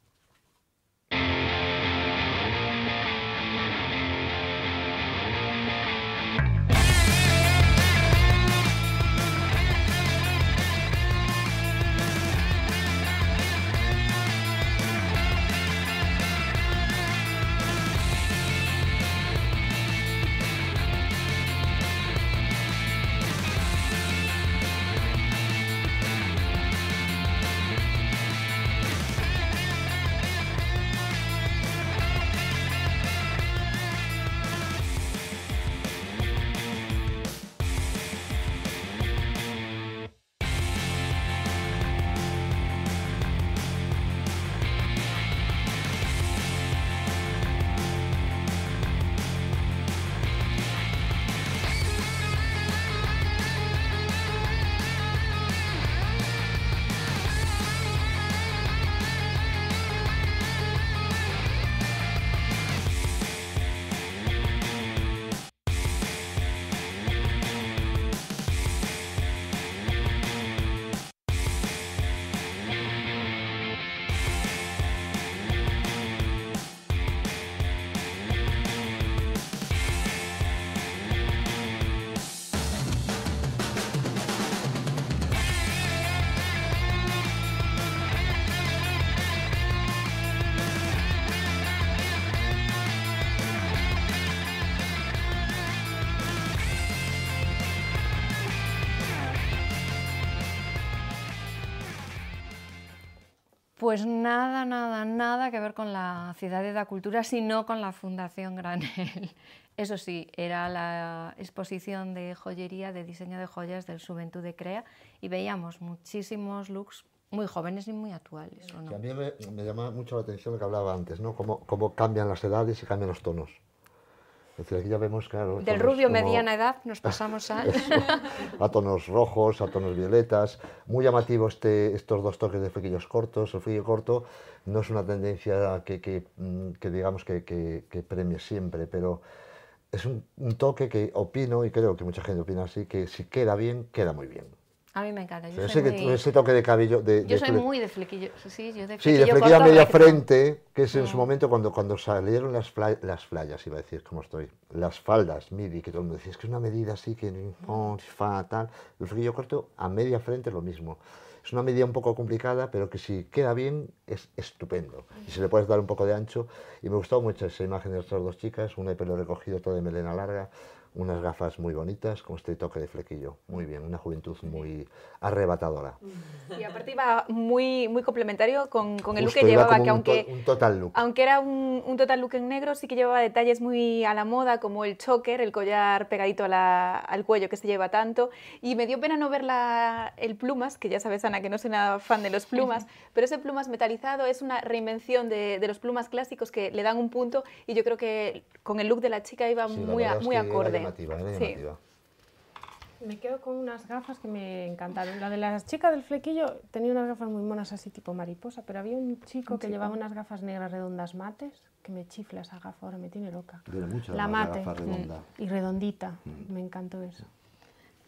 Pues nada, nada, nada que ver con la Ciudad de la Cultura, sino con la Fundación Granel. Eso sí, era la exposición de joyería, de diseño de joyas del Juventud de Crea y veíamos muchísimos looks muy jóvenes y muy actuales. ¿o a mí me, me, llamaba mucho la atención lo que hablaba antes, ¿no? cómo cambian las edades y cambian los tonos. Del rubio mediana edad nos pasamos a. tonos rojos, a tonos violetas. Muy llamativo este, estos dos toques de flequillos cortos. El flequillo corto no es una tendencia que, mm, digamos que, premie siempre, pero es un toque que opino, y creo que mucha gente opina así, que si queda bien, queda muy bien. A mí me encanta. Yo ese, toque de cabello. De, yo soy muy de flequillo. Sí, yo de flequillo. Sí, flequillo a media frente, que es en su mm. momento cuando, cuando salieron las, las playas, iba a decir, ¿cómo estoy? Las faldas midi, que todo el mundo decía, es que es una medida así, que no es mm. fatal. El flequillo corto a media frente lo mismo. Es una medida un poco complicada, pero que si queda bien es estupendo. Mm. Y si le puedes dar un poco de ancho. Y me gustó mucho esa imagen de estas dos chicas, una de pelo recogido, toda de melena larga, unas gafas muy bonitas con este toque de flequillo. Muy bien, una juventud muy arrebatadora. Y aparte iba muy, muy complementario con, con el look que llevaba, que aunque, total look. aunque era un, un, total look en negro, sí que llevaba detalles muy a la moda, como el choker, el collar pegadito a al cuello que se lleva tanto. Y me dio pena no ver el plumas, que ya sabes, Ana, que no soy nada fan de los plumas, pero ese plumas metalizado es una reinvención de, de los plumas clásicos que le dan un punto y yo creo que con el look de la chica iba muy, muy acorde. Me quedo con unas gafas que me encantaron. La de la chica del flequillo tenía unas gafas muy monas así tipo mariposa, pero había un chico que llevaba unas gafas negras redondas mates, que me chifla esa gafa, ahora me tiene loca. la, mate redonda. Mm. y redondita, mm. me encantó eso.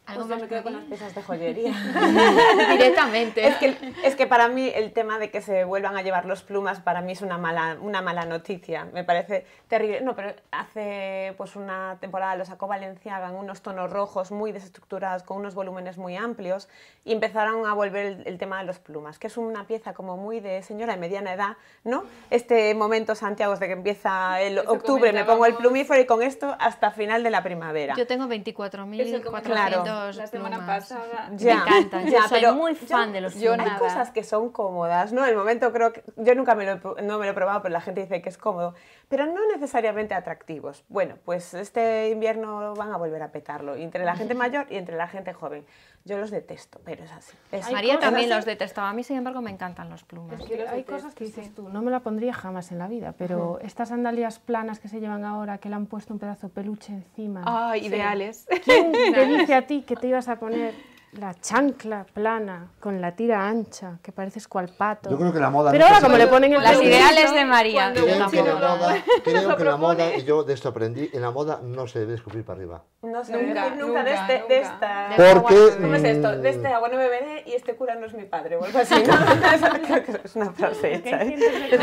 Algo pues me quedo con las piezas de joyería. Directamente. Es que, para mí el tema de que se vuelvan a llevar los plumas para mí es una mala, una mala noticia. Me parece terrible. No, pero hace pues una temporada los sacó Valenciaga en unos tonos rojos muy desestructurados, con unos volúmenes muy amplios, y empezaron a volver el, tema de los plumas, que es una pieza como muy de señora de mediana edad, ¿no? Este momento, Santiago, de que empieza el octubre, me pongo el plumífero y con esto hasta final de la primavera. Yo tengo 24.400 claro la semana pasada. me encantan. soy muy fan de los Hay cosas que son cómodas, ¿no? El momento creo que yo nunca me no me lo he probado, pero la gente dice que es cómodo, pero no necesariamente atractivos. Bueno, pues este invierno van a volver a petarlo entre la gente mayor y entre la gente joven. Yo los detesto, pero es así. María también los detestaba. A mí, sin embargo, me encantan los plumas. hay cosas que dices tú, no me la pondría jamás en la vida, pero estas sandalias planas que se llevan ahora, que le han puesto un pedazo de peluche encima. Ah, ideales! ¿Quién te dice a ti que te ibas a poner la chancla plana con la tira ancha, que pareces cual pato. Yo creo que la moda. Pero ahora, como le ponen Las ideales de María. Creo, que, la moda, creo que la moda, y yo de esto aprendí, en la moda no se debe escupir para arriba. No se nunca, debe nunca, de, nunca. Este, de esta. Porque. ¿Cómo es esto? De este agua no me vene y este cura no es mi padre. así. es una frase hecha. ¿eh?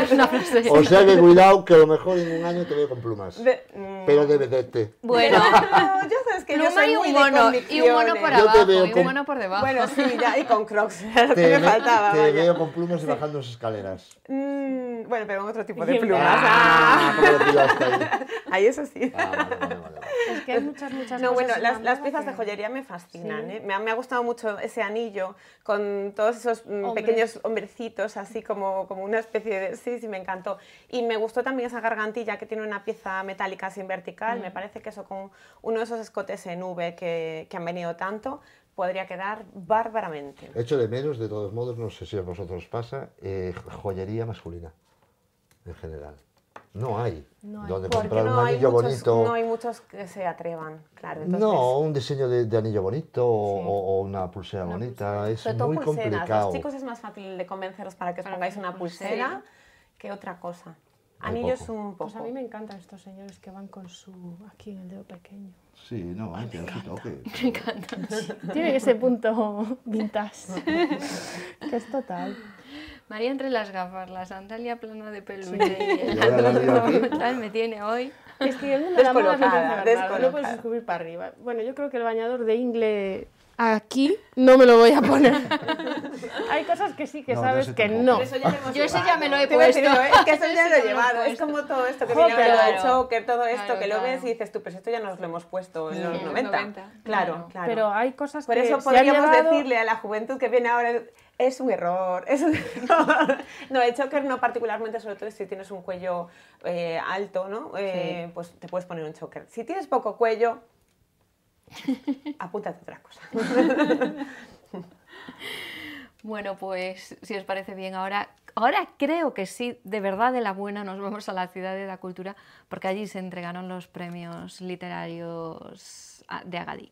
O sea que cuidado, que a lo mejor en un año te veo con plumas. Mm. Pero debe de Bueno, yo sabes que yo soy y un mono. Y un mono para abajo. y un mono por debajo. Bueno, sí, ya, y con crocs, lo que me faltaba. Te veo con plumas y bajando las escaleras. Mm, bueno, pero con otro tipo de plumas. Ah, ah. ahí. eso sí. Ah, es que hay muchas, muchas No, bueno, las, las piezas de joyería me fascinan. ¿eh? Me, ha, me, ha, gustado mucho ese anillo con todos esos mm, pequeños hombrecitos, así como, como una especie de... Sí, sí, me encantó. Y me gustó también esa gargantilla que tiene una pieza metálica sin vertical. Mm. Me parece que eso con uno de esos escotes en V que, que han venido tanto, podría quedar bárbaramente. Hecho de menos, de todos modos, no sé si a vosotros pasa, eh, joyería masculina en general. No hay. No hay. comprar un anillo muchos, bonito. No hay muchos que se atrevan, claro. no, un diseño de, anillo bonito o, una pulsera bonita. Es muy pulseras. complicado. Los chicos es más fácil de convenceros para que os pongáis una pulsera que otra cosa. Anillos un poco. Pues a mí me encantan estos señores que van con su aquí en el dedo pequeño. Sí, no, que me, encanta. Toque. me encanta. Tiene ese punto vintage, que es total. María entre las gafas, la sandalia plana de peluche y el tal me tiene hoy. Es que no la descolocada, no puedes subir para arriba. Bueno, yo creo que el bañador de Ingle aquí no me lo voy a poner. Hay cosas que sí que sabes que no. Yo ese ya, me lo he puesto. eso ya lo Es como todo esto que viene lo choker, todo esto que lo ves y dices tú, pues esto ya nos lo hemos puesto en los 90. Claro, claro. Pero hay cosas Por eso podríamos decirle a la juventud que viene ahora es un error, es un No, el choker no particularmente, sobre todo si tienes un cuello eh, alto, ¿no? Eh, pues te puedes poner un choker. Si tienes poco cuello, apúntate otra cosa bueno, pues si os parece bien, ahora, ahora creo que sí, de verdad de la buena, nos vamos a la Ciudad de la Cultura, porque allí se entregaron los premios literarios ah, de Agadic.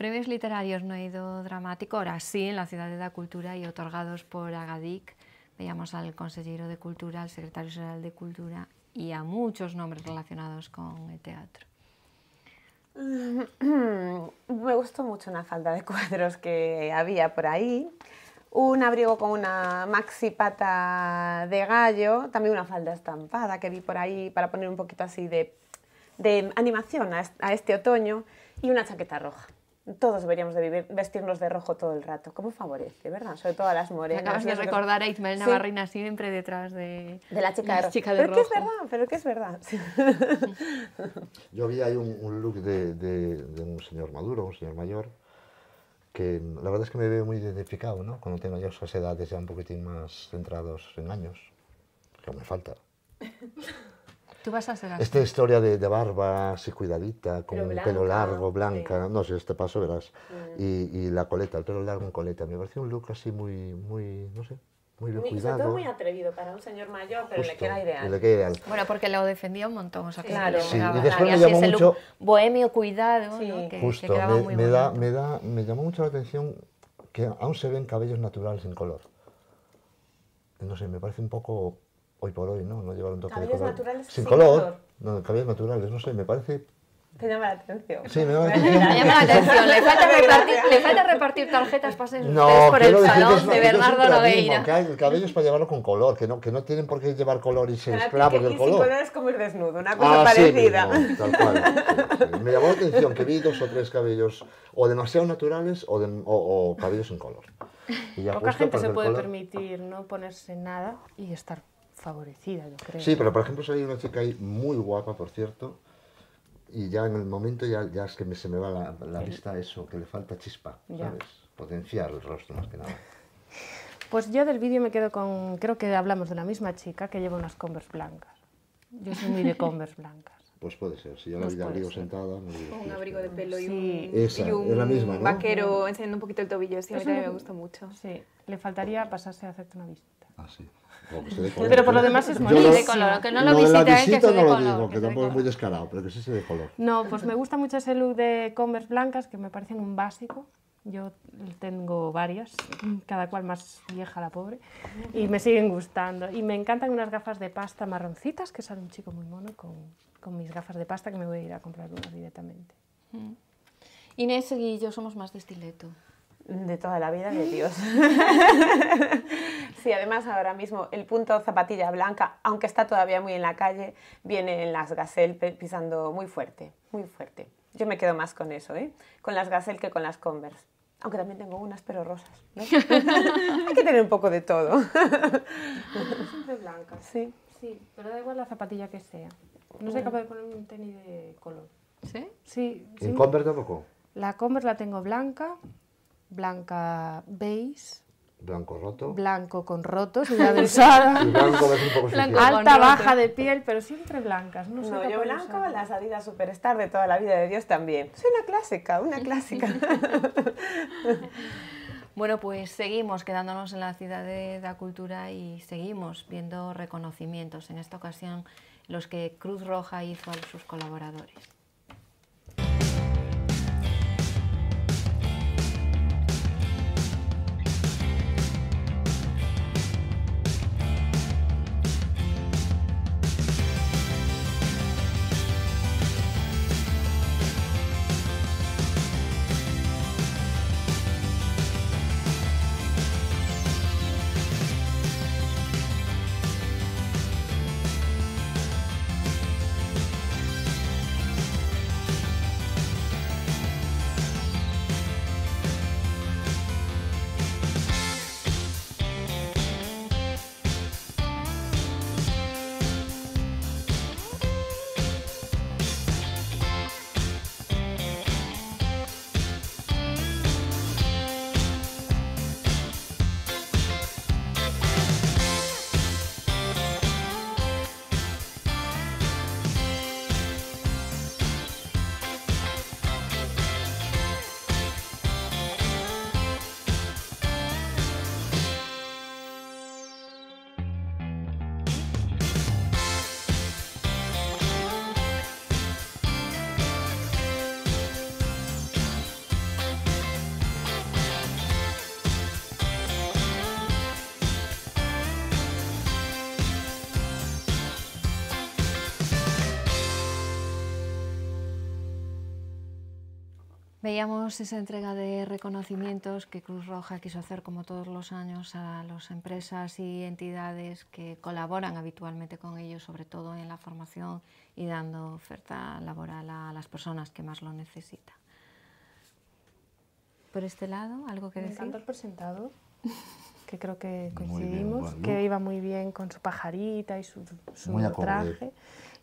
Premios literarios no he ido dramático, ahora sí, en la Ciudad de la Cultura y otorgados por Agadic. Veíamos al consejero de Cultura, al secretario general de Cultura y a muchos nombres relacionados con el teatro. Mm, me gustó mucho una falda de cuadros que había por ahí, un abrigo con una maxi pata de gallo, también una falda estampada que vi por ahí para poner un poquito así de animación a este otoño y una chaqueta roja todos deberíamos de vivir, vestirnos de rojo todo el rato. ¿Cómo favorece, verdad? Sobre todo a las morenas. Acabas de recordar a Ismael Navarrina siempre detrás de, de la chica de, pero rojo. Pero que es verdad, pero que es verdad. Yo vi ahí un, look de, un señor maduro, un señor mayor, que la verdad es que me veo muy identificado, ¿no? Cuando tengo ya esas edades ya un poquitín más centrados en años, que me falta. ¿Tú vas a ser así? Esta historia de, barba así cuidadita, con un pelo largo, blanca, no sé, este paso verás. Mm. Y, y, la coleta, el pelo largo en coleta. Me pareció un look así muy, muy, no sé, muy bien cuidado. Todo muy atrevido para un señor mayor, pero le queda ideal. Bueno, porque lo defendía un montón, o sea, claro. Sí, y después me llamó mucho... bohemio cuidado, que, Justo, me, muy me da, me, da, me llamó mucho la atención que aún se ven cabellos naturales sin color. No sé, me parece un poco hoy por hoy, ¿no? No llevar un toque cabellos naturales sin, color. No, cabellos naturales, no sé, me parece... Te llama la atención. Sí, me llama la atención. le, falta repartir, le falta repartir tarjetas para no, por el salón de Bernardo Nogueira. Que el para llevarlo con color, que no, que no tienen por qué llevar color y ser esclavos del color. el color es como ir desnudo, una cosa ah, parecida. Sí, tal cual, Me llamó la atención que vi dos o tres cabellos o demasiado naturales o, o, cabellos sin color. Y Poca gente se puede permitir no ponerse nada y estar favorecida, yo creo. Sí, pero por ejemplo, hay una chica ahí muy guapa, por cierto, y ya en el momento ya, es que me, se me va la, vista eso, que le falta chispa, ya. ¿sabes? Potenciar el rostro más que nada. Pues yo del vídeo me quedo con, creo que hablamos de la misma chica que lleva unas Converse blancas. Yo soy muy de Converse blancas. Pues puede ser, si yo la pues vi abrigo sentada. con un abrigo de pelo y un, y un vaquero encendiendo un poquito el tobillo, sí, a mí también me gusta mucho. Sí, le faltaría pasarse a hacerte una visita. Ah, sí. Pero por lo demás es muy de color, no lo, que no pues me gusta mucho ese look de Converse blancas que me parecen un básico. Yo tengo varias, cada cual más vieja la pobre, y me siguen gustando. Y me encantan unas gafas de pasta marroncitas, que sale un chico muy mono con, con mis gafas de pasta, que me voy a ir a comprar unas directamente. Mm. Inés y yo somos más de estileto. De toda la vida, de Dios. sí, además ahora mismo el punto zapatilla blanca, aunque está todavía muy en la calle, viene en las Gazelle pisando muy fuerte, muy fuerte. Yo me quedo más con eso, ¿eh? Con las Gazelle que con las Converse. Aunque también tengo unas, pero rosas. Hay que tener un poco de todo. siempre blanca Sí. Sí, pero da igual la zapatilla que sea. No soy capaz de poner un tenis de color. ¿Sí? Sí. ¿Y Converse tampoco? La Converse la tengo blanca, blanca beige. Blanco roto. Blanco con roto, es Alta, baja de piel, pero siempre blancas. No, no yo blanco, las Superstar de toda la vida de Dios también. Soy una clásica, una clásica. bueno, pues seguimos quedándonos en la ciudad de la cultura y seguimos viendo reconocimientos. En esta ocasión, los que Cruz Roja hizo a sus colaboradores. Veíamos esa entrega de reconocimientos que Cruz Roja quiso hacer como todos los años a las empresas y entidades que colaboran habitualmente con ellos, sobre todo en la formación y dando oferta laboral a las personas que más lo necesitan. Por este lado, algo que Me decir. Me presentado, que creo que coincidimos, que iba muy bien con su pajarita y su, traje.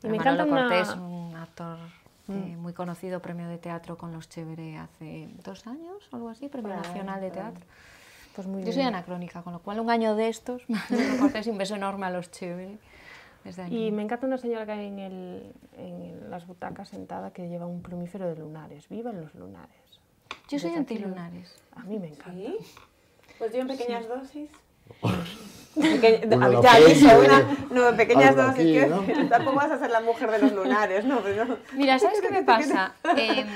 Y me encanta Cortés, un actor Mm. Eh, muy conocido premio de teatro con los Chévere hace dos años, algo así, premio nacional de teatro. Pues muy Yo soy anacrónica, con lo cual un año de estos, es un beso enorme a los Chévere. Y me encanta una señora que hay en, las butacas sentada que lleva un plumífero de lunares. Viva los lunares! Yo soy antilunares. A mí me encanta. Pues yo en pequeñas dosis ya una, no, pequeñas dos, que tampoco vas a ser la mujer de los lunares, ¿no? Mira, ¿sabes qué me pasa? Em,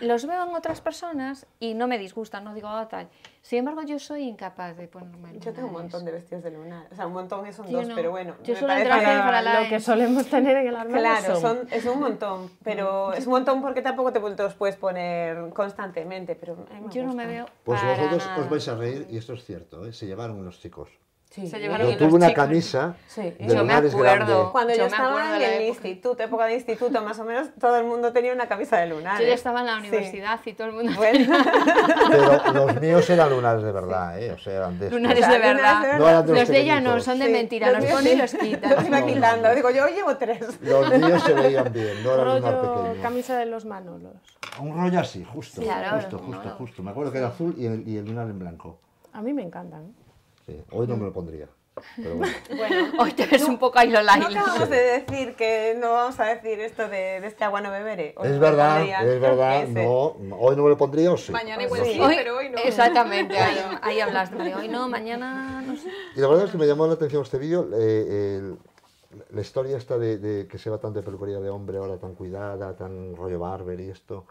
los veo en otras personas y no me disgustan, no digo ah, tal. Sin embargo, yo soy incapaz de ponerme Yo tengo un montón de vestidos de lunar, o sea, un montón es un dos, pero bueno. Yo solo parece para, para lo que solemos tener en el armario Claro, son. es un montón, pero es un montón porque tampoco te los puedes poner constantemente, pero yo no me veo Pues para vosotros os vais a reír y esto es cierto, ¿eh? se llevaron unos chicos yo tuve una camisa sí. yo me acuerdo. Cuando yo, estaba en el instituto, época de instituto más o menos, todo el mundo tenía una camisa de lunares. Yo ya estaba en la universidad y todo el mundo Pero los míos eran lunares de verdad, ¿eh? O sea, eran de Lunares de verdad. los, de ella no, son de mentira, los, ponen y los quita. Los iba quitando, digo, yo llevo tres. Los míos se veían bien, no eran camisa de los Manolos. Un rollo así, justo, justo, justo, justo. Me acuerdo que era azul y el, y el lunar en blanco. A mí me encantan. Hoy no me lo pondría. Pero bueno. hoy te ves un poco a Ilola. No acabamos de decir que no vamos a decir esto de, este agua no beberé. es verdad, es verdad. No, hoy no me lo pondría o sí. Mañana igual sí, pero hoy no. Exactamente, ahí, hablaste. De hoy no, mañana no sé. Y la verdad es que me llamó la atención este vídeo. Eh, la historia esta de, de, que se va tan de peluquería de hombre ahora, tan cuidada, tan rollo barber y esto.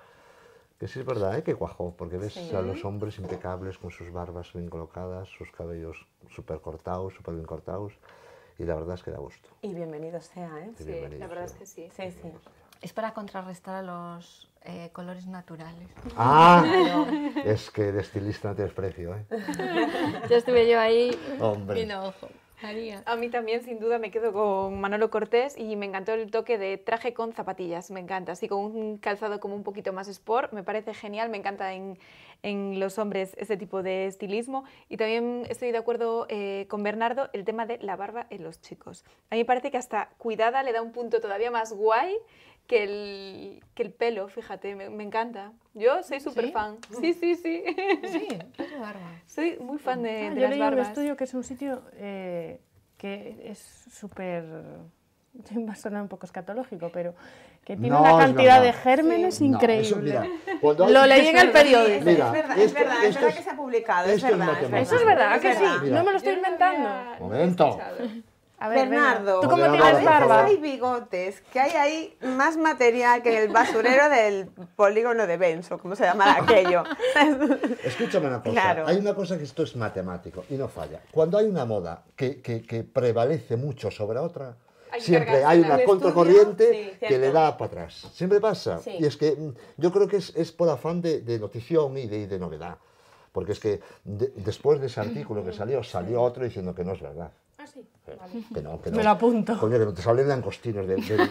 Que sí es verdad, ¿eh? que cuajó, porque ves a los hombres impecables con sus barbas bien colocadas, sus cabellos súper cortados, súper bien cortados, y la verdad es que da gusto. Y bienvenido sea, ¿eh? la verdad es que sí. Es para contrarrestar a los eh, colores naturales. Ah, es que de estilista no te precio, ¿eh? yo estuve yo ahí. Hombre. ojo. A mí también, sin duda, me quedo con Manolo Cortés y me encantó el toque de traje con zapatillas, me encanta. Así con un calzado como un poquito más sport, me parece genial, me encanta en, los hombres ese tipo de estilismo. Y también estoy de acuerdo eh, con Bernardo el tema de la barba en los chicos. A mí me parece que hasta cuidada le da un punto todavía más guay que el, que el pelo, fíjate, me, encanta. Yo soy súper fan. Sí, sí, sí. Sí, es barba. Soy muy fan de, ah, de yo leí un estudio que es un sitio eh, que es súper va a sonar un poco escatológico, pero que tiene una cantidad de gérmenes increíble. lo leí en el periódico. es verdad, es verdad, es verdad que se ha publicado, es Eso es verdad, que sí, no me lo estoy inventando. Momento. Bernardo, ¿tú cómo Hay bigotes, que hay ahí más material que el basurero del polígono de Benso, como se llama aquello. Escúchame una cosa, hay una cosa que esto es matemático y no falla. Cuando hay una moda que, prevalece mucho sobre otra, siempre hay una contracorriente que le da para atrás. Siempre pasa. Y es que mm, yo creo que es, por afán de, notición y de, novedad. Porque es que después de ese artículo que salió, salió otro diciendo que no es verdad no, que no. Me lo apunto. Coño, que no te salen de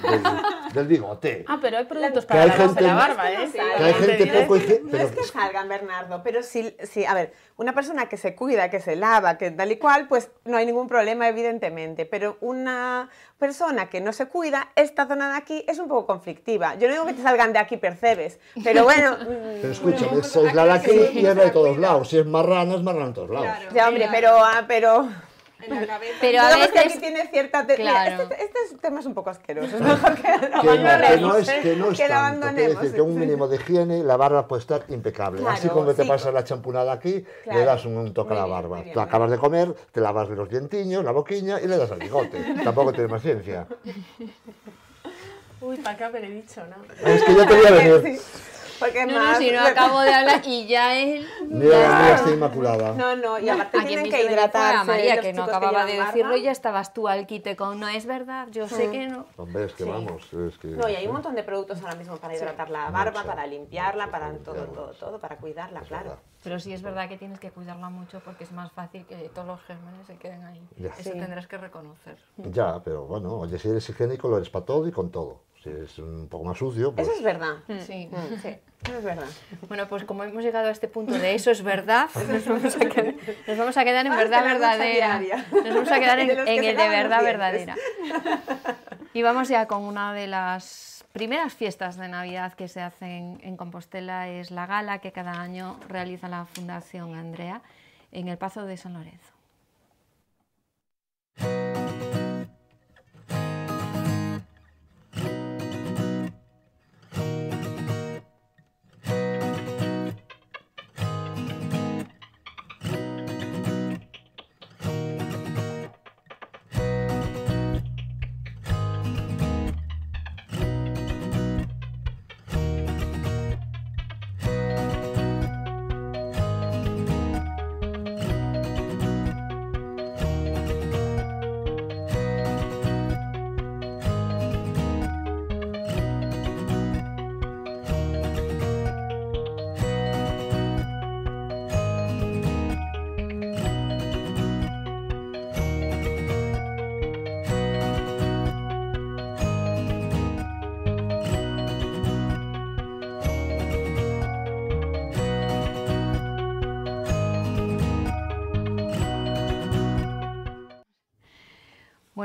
del bigote. Ah, pero hay productos para la, barba, ¿eh? Que hay gente poco... No es que, no es que salgan, Bernardo, pero sí... a ver, una persona que se cuida, que se lava, que tal y cual, pues no hay ningún problema, evidentemente. Pero una persona que no se cuida, esta zona de aquí es un poco conflictiva. Yo no digo que te salgan de aquí percebes, pero bueno... Pero escucha, es la de aquí y es de todos lados. Si es marrano, es marrano en todos lados. ya, hombre, pero... Ah, pero en la cabeza. Pero a veces... que aquí tiene cierta... Te... Claro. este, tema este es un poco asqueroso, es mejor eh, que lo abandonemos. Que no, es, que no es que tanto, decir, que un mínimo de higiene, la barba puede estar impecable. Así como te pasas la champunada aquí, le das un, un toque a la barba. te acabas de comer, te lavas los dientiños, la boquiña y le das al bigote. Tampoco tiene más ciencia. Uy, para acá, lo he dicho, ¿no? Es que yo te voy a decir. Porque no, no, si no acabo de hablar y ya él... Mira, está inmaculada. No, no, y aparte tienen que hidratar. A María, que no acababa de decirlo, ya estabas tú al quite con, no es verdad, yo sé que no. Hombre, es que vamos, No, y hay un montón de productos ahora mismo para hidratar la barba, para limpiarla, para todo, todo, todo, para cuidarla, claro. Pero sí es verdad que tienes que cuidarla mucho porque es más fácil que todos los gérmenes se queden ahí. Eso tendrás que reconocer. Ya, pero bueno, oye, si eres higiénico lo eres para todo y con todo es un poco más sucio. Pues eso es verdad. Mm. Sí. Mm. Mm, es verdad. Bueno, pues como hemos llegado a este punto de eso es verdad, nos vamos a quedar, en verdad verdadera. Nos vamos a quedar en, el de verdad verdadera. Y vamos ya con una de las primeras fiestas de Navidad que se hacen en Compostela, es la gala que cada año realiza la Fundación Andrea en el Pazo de San Lorenzo.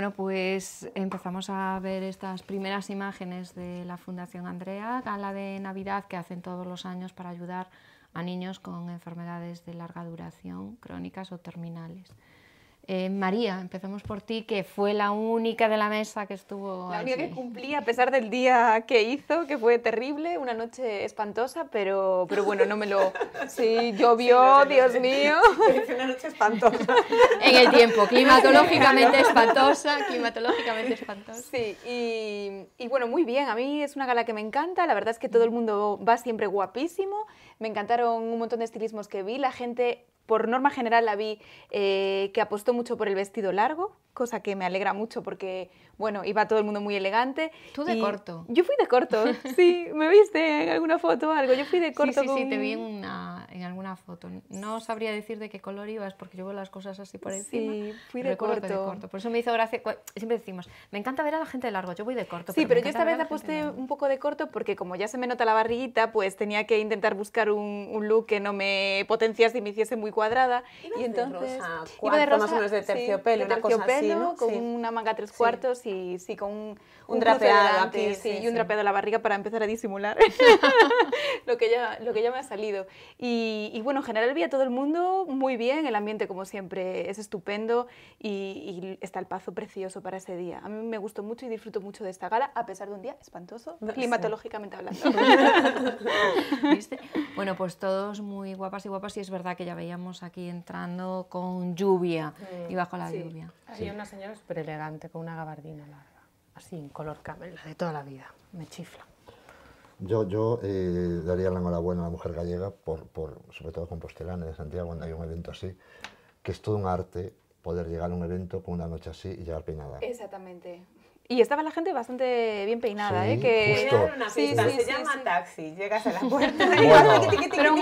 Bueno, pues empezamos a ver estas primeras imágenes de la Fundación Andrea, gala de Navidad que hacen todos los años para ayudar a niños con enfermedades de larga duración, crónicas o terminales. Eh, María, empezamos por ti, que fue la única de la mesa que estuvo. La única que cumplí a pesar del día que hizo, que fue terrible, una noche espantosa, pero, pero bueno, no me lo. Sí, llovió, Dios mío. Fue una noche espantosa. En el tiempo, climatológicamente espantosa, climatológicamente espantosa. Sí, y, y bueno, muy bien, a mí es una gala que me encanta, la verdad es que todo el mundo va siempre guapísimo, me encantaron un montón de estilismos que vi, la gente por norma general la vi eh, que apostó mucho por el vestido largo, cosa que me alegra mucho porque, bueno, iba todo el mundo muy elegante. Tú de corto. Yo fui de corto, sí, me viste en alguna foto o algo, yo fui de corto. Sí, sí, sí te vi en, una, en, alguna foto. No sabría decir de qué color ibas porque yo veo las cosas así por encima. Sí, fui de corto. Por eso me hizo gracia, siempre decimos, me encanta ver a la gente de largo, yo voy de corto. Sí, pero, yo esta vez aposté un poco de corto porque como ya se me nota la barriguita, pues tenía que intentar buscar un, look que no me potenciase y me hiciese muy cuadrada. y entonces... De iba de rosa, más o menos de terciopelo, cosa con una manga tres cuartos y sí, con un, un, drapeado sí, y un drapeado a la barriga para empezar a disimular lo, que ya, lo que ya me ha salido. Y, bueno, en general vi a todo el mundo muy bien, el ambiente como siempre es estupendo y, está el pazo precioso para ese día. A mí me gustó mucho y disfruto mucho de esta gala, a pesar de un día espantoso, pues climatológicamente hablando. Bueno, pues todos muy guapas y guapas y es verdad que ya veíamos aquí entrando con lluvia y bajo la lluvia. Había una señora súper elegante con una gabardina larga así en color camel, de toda la vida, me chifla. Yo, yo eh, daría la enhorabuena a la mujer gallega, por, por sobre todo con Compostelana de Santiago, cuando hay un evento así, que es todo un arte poder llegar a un evento con una noche así y llegar peinada. Exactamente. Y estaba la gente bastante bien peinada, ¿eh? Que... sí, se llama taxi, llegas a la puerta. pero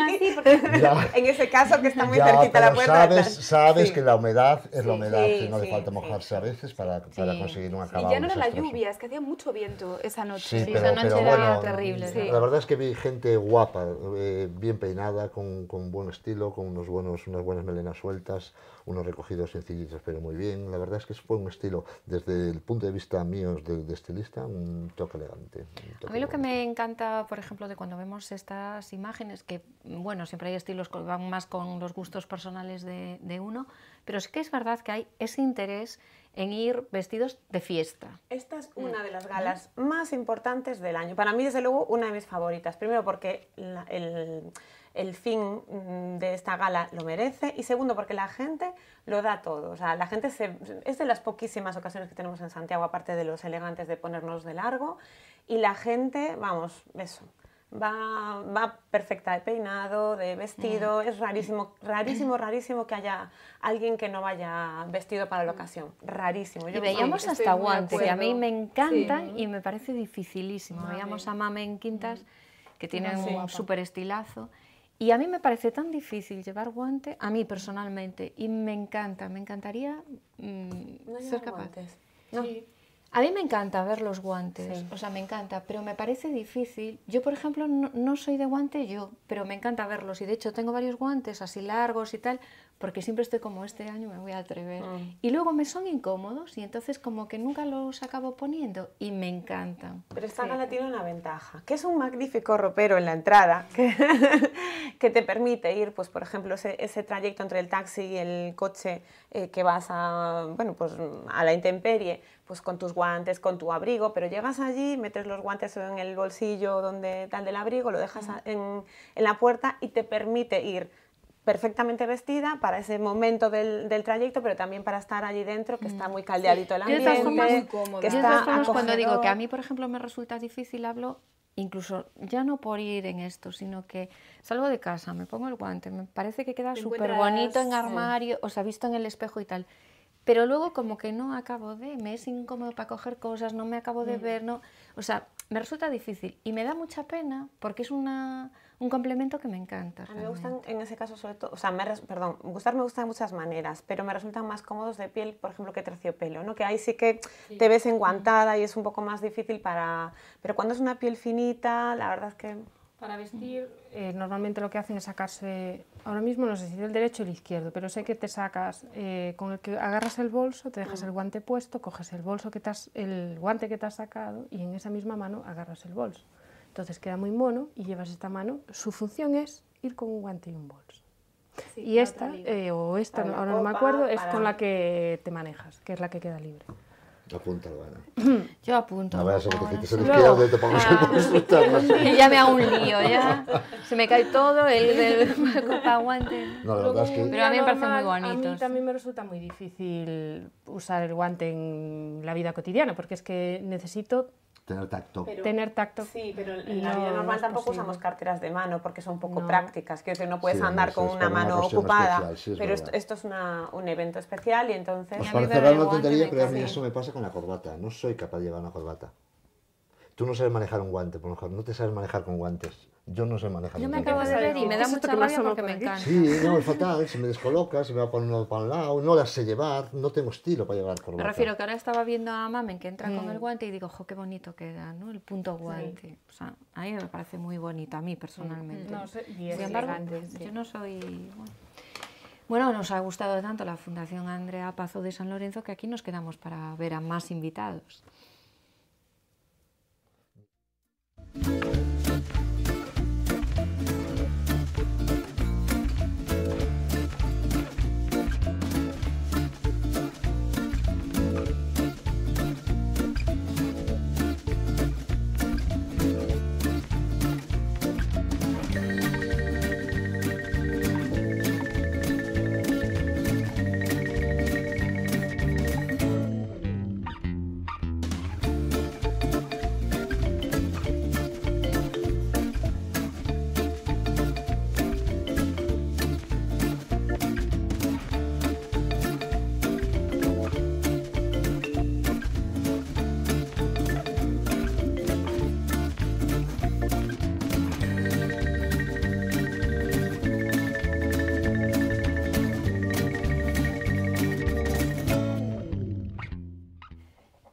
en ese caso que está muy cerquita la puerta. Sabes, que la humedad es la humedad, que no le falta mojarse a veces para, para conseguir un acabado. Y ya no era la lluvia, es que hacía mucho viento esa noche. Sí, esa noche pero, era terrible. La verdad es que vi gente guapa, eh, bien peinada, con, con, buen estilo, con unos buenos, unas buenas melenas sueltas, unos recogidos sencillitos, pero muy bien. La verdad es que fue un estilo, desde el punto de vista mío, de, este estilista un toque elegante. a mí lo que me encanta, por ejemplo, de cuando vemos estas imágenes, que bueno, siempre hay estilos que van más con los gustos personales de, uno, pero sí que es verdad que hay ese interés en ir vestidos de fiesta. Esta es mm. una de las galas más importantes del año. Para mí, desde luego, una de mis favoritas. Primero porque el el fin mm, de esta gala lo merece y segundo porque la gente lo da todo. O sea, la gente es de las poquísimas ocasiones que tenemos en Santiago, aparte de los elegantes de ponernos de largo, y la gente, vamos, eso. Va, perfecta de peinado, de vestido, mm. es rarísimo, rarísimo, rarísimo que haya alguien que no vaya vestido para la ocasión, rarísimo. y veíamos hasta guantes, que a mí me encantan y me parece dificilísimo, veíamos a Mame en Quintas, mm. que tiene un súper estilazo. Y a mí me parece tan difícil llevar guante, a mí personalmente, y me encanta, me encantaría mm, ser capaz. A mí me encanta ver los guantes, o sea, me encanta, pero me parece difícil. Yo, por ejemplo, no, no, soy de guante yo, pero me encanta verlos y de hecho tengo varios guantes así largos y tal, porque siempre estoy como este año me voy a atrever. Ah. Y luego me son incómodos y entonces como que nunca los acabo poniendo y me encantan. Pero esta gala tiene una ventaja, que es un magnífico ropero en la entrada que, te permite ir, pues por ejemplo, ese, trayecto entre el taxi y el coche eh, que vas a, bueno, pues a la intemperie, pues con tus guantes, con tu abrigo, pero llegas allí, metes los guantes en el bolsillo donde tal del abrigo, lo dejas mm. en la puerta y te permite ir perfectamente vestida para ese momento del, trayecto, pero también para estar allí dentro, que está mm. muy caldeadito el ambiente. De formas, muy cómodo. cuando digo que a mí, por ejemplo, me resulta difícil, hablo incluso ya no por ir en esto, sino que salgo de casa, me pongo el guante, me parece que queda súper bonito en armario, o sea, visto en el espejo y tal. Pero luego como que no acabo de, me es incómodo para coger cosas, no me acabo de mm. ver, no, o sea, me resulta difícil y me da mucha pena porque es una un complemento que me encanta. A mí me gustan en ese caso sobre todo, o sea, me perdón, gustar me gusta de muchas maneras, pero me resultan más cómodos de piel, por ejemplo, que terciopelo, ¿no? Que ahí sí que te ves enguantada y es un poco más difícil para... Pero cuando es una piel finita, la verdad es que... Para vestir, eh, normalmente lo que hacen es sacarse, ahora mismo no sé si el derecho o el izquierdo, pero sé que te sacas, eh, con el que agarras el bolso, te dejas mm. el guante puesto, coges el bolso que el guante que te has sacado y en esa misma mano agarras el bolso. Entonces queda muy mono y llevas esta mano. Su función es ir con un guante y un bolso. y esta, eh, o esta, ahora no me acuerdo, es con la que te manejas, que es la que queda libre. Apunta, Ana. Yo apunto. A ver, a que te te ah. Ya me hago un lío, ya. Se me cae todo el del copa guante. Pero a mí me parece muy bonito. A mí también me resulta muy difícil usar el guante en la vida cotidiana, porque es que necesito Tener tacto. tener tacto. Sí, pero en la vida normal tampoco usamos carteras de mano porque son poco prácticas. Quiero decir, no puedes andar con una mano ocupada. pero esto, es una, un evento especial y entonces. para cerrar la tontería, pero a mí eso me pasa con la corbata. No soy capaz de llevar una corbata. Tú no sabes manejar un guante, por lo mejor no te sabes manejar con guantes. Yo no sé manejar. Yo me acabo de ver y me da mucha rabia porque me encanta. Sí, no, es fatal, se me descoloca, se me va a poner lado para un lado, no las sé llevar, no tengo estilo para llevar Me refiero que ahora estaba viendo a Mamen que entra con el mm. guante y digo, jo, qué bonito queda, ¿no? El punto guante. O sea, a mí me parece muy bonito, a mí personalmente. No, sé, y es yo no soy... Bueno, nos ha gustado tanto la Fundación Andrea Pazo de San Lorenzo que aquí nos quedamos para ver a más invitados.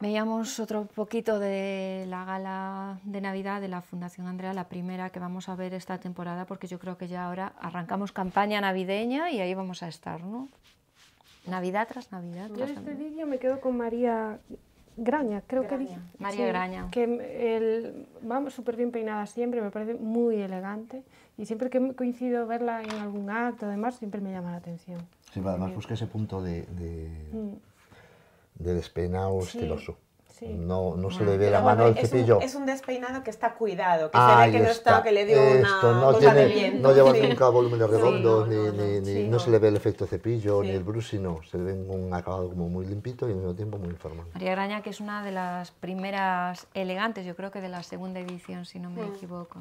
Veíamos otro poquito de la gala de Navidad de la Fundación Andrea, la primera que vamos a ver esta temporada, porque yo creo que ya ahora arrancamos campaña navideña y ahí vamos a estar, ¿no? Navidad tras Navidad. Tras este vídeo me quedo con María Graña, creo que dije. María Graña. Que el, vamos súper bien peinada siempre, me parece muy elegante. Y siempre que coincido verla en algún acto, además, siempre me llama la atención. Sí, además busca ese punto de, mm de despeinado estiloso. No, no se le ve la mano al cepillo. es un despeinado que está cuidado, que se ve que no está, que le dio una no de viento, No lleva nunca volumen redondo, ni, ni, no, se le ve el efecto cepillo, ni el brusino. Se le ve un acabado como muy limpito y al mismo tiempo muy informal. María Graña, que es una de las primeras elegantes, yo creo que de la segunda edición, si no me mm. equivoco,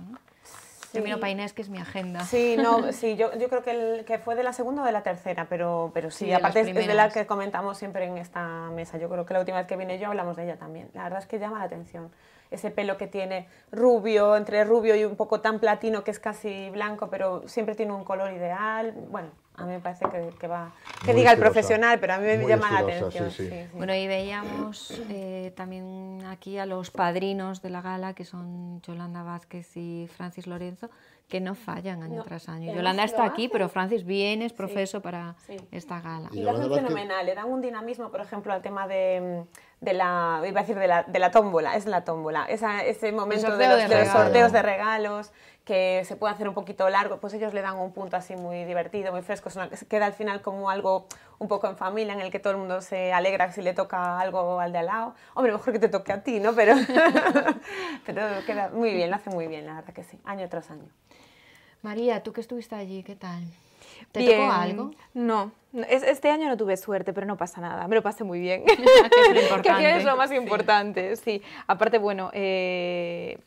termino Painés, que es mi agenda. Sí, no, sí, yo, creo que, el, que fue de la segunda o de la tercera, pero, pero sí, aparte es, de la que comentamos siempre en esta mesa. Yo creo que la última vez que vine yo hablamos de ella también. La verdad es que llama la atención ese pelo que tiene rubio, entre rubio y un poco tan platino que es casi blanco, pero siempre tiene un color ideal. Bueno, a mí me parece que, va. Que diga el profesional, pero a mí me llama la atención. bueno, y veíamos eh, también aquí a los padrinos de la gala, que son Yolanda Vázquez y Francis Lorenzo, que no fallan año tras año. Yolanda está aquí, pero Francis viene, es profeso para esta gala. Y, y lo fenomenal, le dan un dinamismo, por ejemplo, al tema de de la, iba a decir de la, de la tómbola, es la tómbola, Esa, ese momento de los, sorteos de regalos que se puede hacer un poquito largo, pues ellos le dan un punto así muy divertido, muy fresco, queda al final como algo un poco en familia, en el que todo el mundo se alegra si le toca algo al de al lado. Hombre, mejor que te toque a ti, ¿no? Pero, pero queda muy bien, lo hace muy bien, la verdad que sí, año tras año. María, tú que estuviste allí, ¿qué tal? ¿Te tocó algo? No. Este año no tuve suerte, pero no pasa nada, me lo pasé muy bien. que es lo, es lo más importante, sí. Aparte, bueno, eh,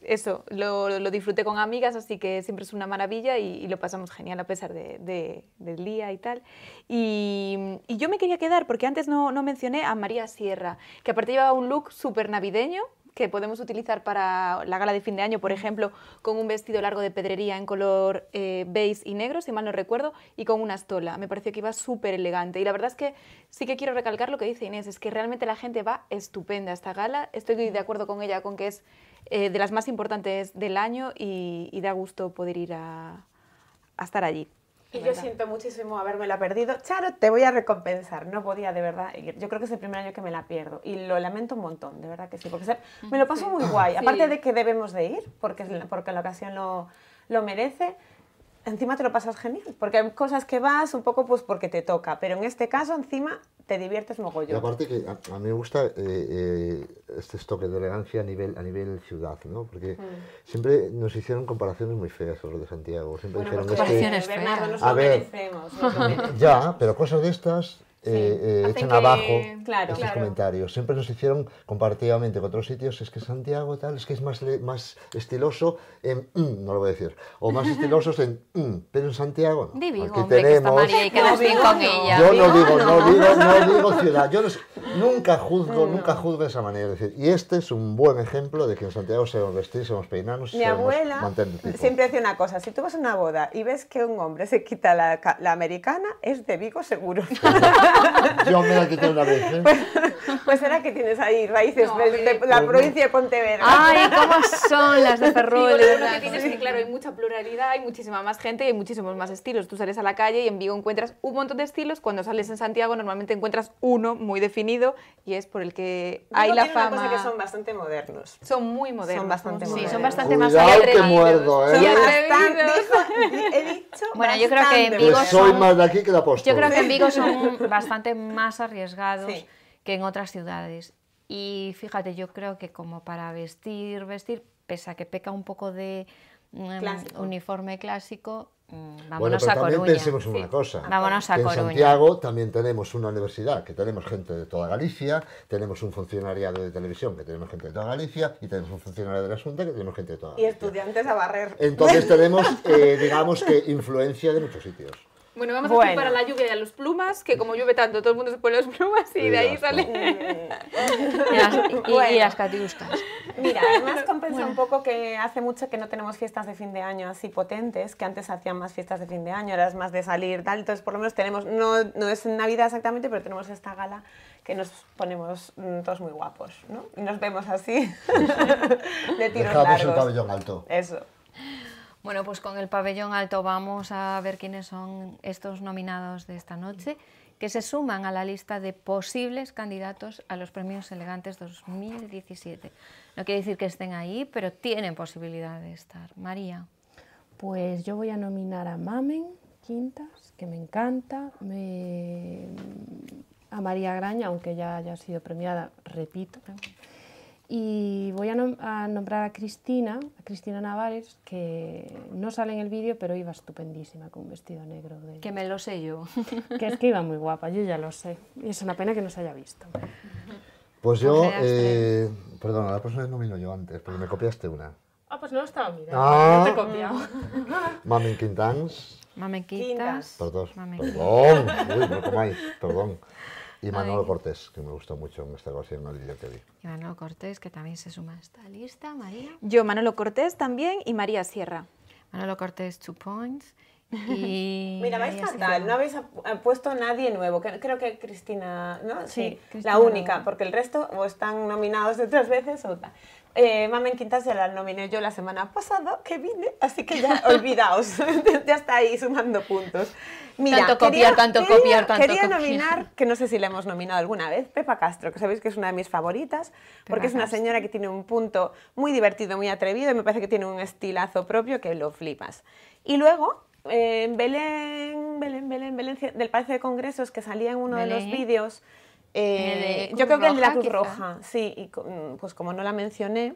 eso, lo, lo, disfruté con amigas, así que siempre es una maravilla y, lo pasamos genial a pesar de, de, del día y tal. Y, yo me quería quedar, porque antes no, no mencioné a María Sierra, que aparte llevaba un look súper navideño, que podemos utilizar para la gala de fin de año, por ejemplo, con un vestido largo de pedrería en color eh, beige y negro, si mal no recuerdo, y con una estola. Me pareció que iba súper elegante. Y la verdad es que sí que quiero recalcar lo que dice Inés, es que realmente la gente va estupenda a esta gala. Estoy de acuerdo con ella, con que es eh, de las más importantes del año y, da gusto poder ir a estar allí. Y yo siento muchísimo haberme la perdido. Charo, te voy a recompensar. No podía, de verdad. Yo creo que es el primer año que me la pierdo. Y lo lamento un montón, de verdad que sí. Porque me lo paso muy guay. Aparte de que debemos de ir, porque, porque la ocasión lo, lo merece encima te lo pasas genial, porque hay cosas que vas un poco pues porque te toca, pero en este caso encima te diviertes mogollón. Y aparte que a, mí me gusta eh, eh, este toque de elegancia a nivel, a nivel ciudad, ¿no? Porque mm. siempre nos hicieron comparaciones muy feas sobre de Santiago, siempre hicieron pues que... A ver, ya, pero cosas de estas eh, eh echan abajo claro, comentarios. Siempre nos hicieron comparativamente con otros sitios, es que Santiago tal, es que es más, más estiloso en mm", no lo voy a decir, o más estilosos en mm", pero en Santiago tenemos... Yo no digo, no digo, no digo ciudad, yo nunca juzgo, nunca juzgo de esa manera. decir, y este es un buen ejemplo de que en Santiago seamos vestir, seamos peinados Mi abuela siempre hace una cosa, si tú vas a una boda y ves que un hombre se quita la, la americana, es de Vigo seguro. Yo me la quité una vez. ¿eh? Pues, pues será que tienes ahí raíces pues, de, la provincia de Pontevedra. Ay, cómo son las de Ferrol. Sí, lo que tienes es que, claro, hay mucha pluralidad, hay muchísima más gente y hay muchísimos más estilos. Tú sales a la calle y en Vigo encuentras un montón de estilos. Cuando sales en Santiago normalmente encuentras uno muy definido y es por el que hay la tiene fama. Una cosa que son bastante modernos. Son muy modernos. Son bastante modernos. Sí, son bastante Cuidado más te Muerdo, ¿eh? Son bastante, he dicho Bueno, yo creo que en Vigo pues soy más de aquí que de Yo creo que en Vigo son bastante más arriesgados. Sí que en otras ciudades. Y fíjate, yo creo que como para vestir, vestir, pese a que peca un poco de mm, uniforme clásico, mm, vamos bueno, pero a también Coruña. pensemos una cosa. Vámonos a Coruña. En Santiago también tenemos una universidad, que tenemos gente de toda Galicia, tenemos un funcionariado de televisión, que tenemos gente de toda Galicia, y tenemos un funcionario de la Junta, que tenemos gente de toda Galicia. Y estudiantes a barrer. Entonces tenemos, eh, digamos que, influencia de muchos sitios. Bueno, vamos a equipar a la lluvia y a los plumas, que como llueve tanto, todo el mundo se pone las plumas y, de ahí sale. y, las, y, Mira, además compensa un poco que hace mucho que no tenemos fiestas de fin de año así potentes, que antes hacían más fiestas de fin de año, ahora es más de salir, tal. Entonces, por lo menos tenemos, no, no es Navidad exactamente, pero tenemos esta gala que nos ponemos mm, todos muy guapos, ¿no? Y nos vemos así, de tiros Dejamos largos. el pabellón alto. Eso. Bueno, pues con el pabellón alto vamos a ver quiénes son estos nominados de esta noche, que se suman a la lista de posibles candidatos a los premios elegantes 2017. No quiere decir que estén ahí, pero tienen posibilidad de estar. María. Pues yo voy a nominar a Mamen Quintas, que me encanta, a María Graña, aunque ya haya sido premiada, repito, y voy a, nombrar a Cristina, a Cristina Navares, que no sale en el vídeo, pero iba estupendísima con un vestido negro. De... Que me lo sé yo. que es que iba muy guapa, yo ya lo sé. Y es una pena que no se haya visto. Pues yo, eh, perdona, la próxima vez nomino yo antes, porque me copiaste una. Ah, pues no lo estaba mirando. Ah. No te he copiado. Mamen Quintans. Mamen Quintans. Perdón. Perdón. Y Manolo Cortés, que me gustó mucho en esta versión no vídeo que vi. Y Manolo Cortés, que también se suma a esta lista, María. Yo, Manolo Cortés también y María Sierra. Manolo Cortés, two points. Y... Mira, vais fatal, no habéis eh, puesto nadie nuevo. Creo que Cristina, ¿no? Sí, la única, porque el resto están nominados de tres veces o tal. Eh, Mamen Quintas ya la nominé yo la semana pasada que vine, así que ya olvidaos, ya está ahí sumando puntos. Mira, tanto copiar, quería, tanto copiar, tanto Quería nominar, que no sé si la hemos nominado alguna vez, Pepa Castro, que sabéis que es una de mis favoritas, porque es una señora que tiene un punto muy divertido, muy atrevido, y me parece que tiene un estilazo propio que lo flipas. Y luego, eh, Belén, Belén, Belén, Belén, del Palacio de Congresos, que salía en uno de los vídeos eh, yo creo que el la Cruz Roja, sí, y, mm, pues como no la mencioné,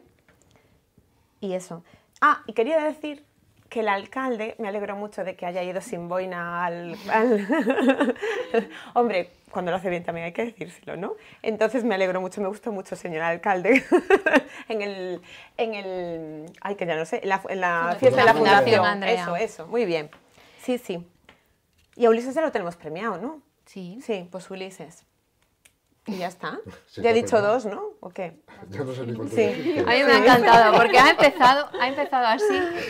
y eso. Ah, y quería decir que el alcalde, me alegro mucho de que haya ido sin boina al... Hombre, cuando lo hace bien también hay que decírselo, ¿no? Entonces me alegro mucho, me gustó mucho, señor alcalde, en el... En el ay, que ya no sé, en la, fiesta de la Fundación. Andrea. Eso, eso, muy bien. Sí, sí. Y a Ulises ya lo tenemos premiado, ¿no? Sí. Sí, pues Ulises. Y ya está. ya he dicho dos, ¿no? ¿O qué? Ya no sé ni Sí. A mí me ha encantado, porque ha empezado, ha empezado así.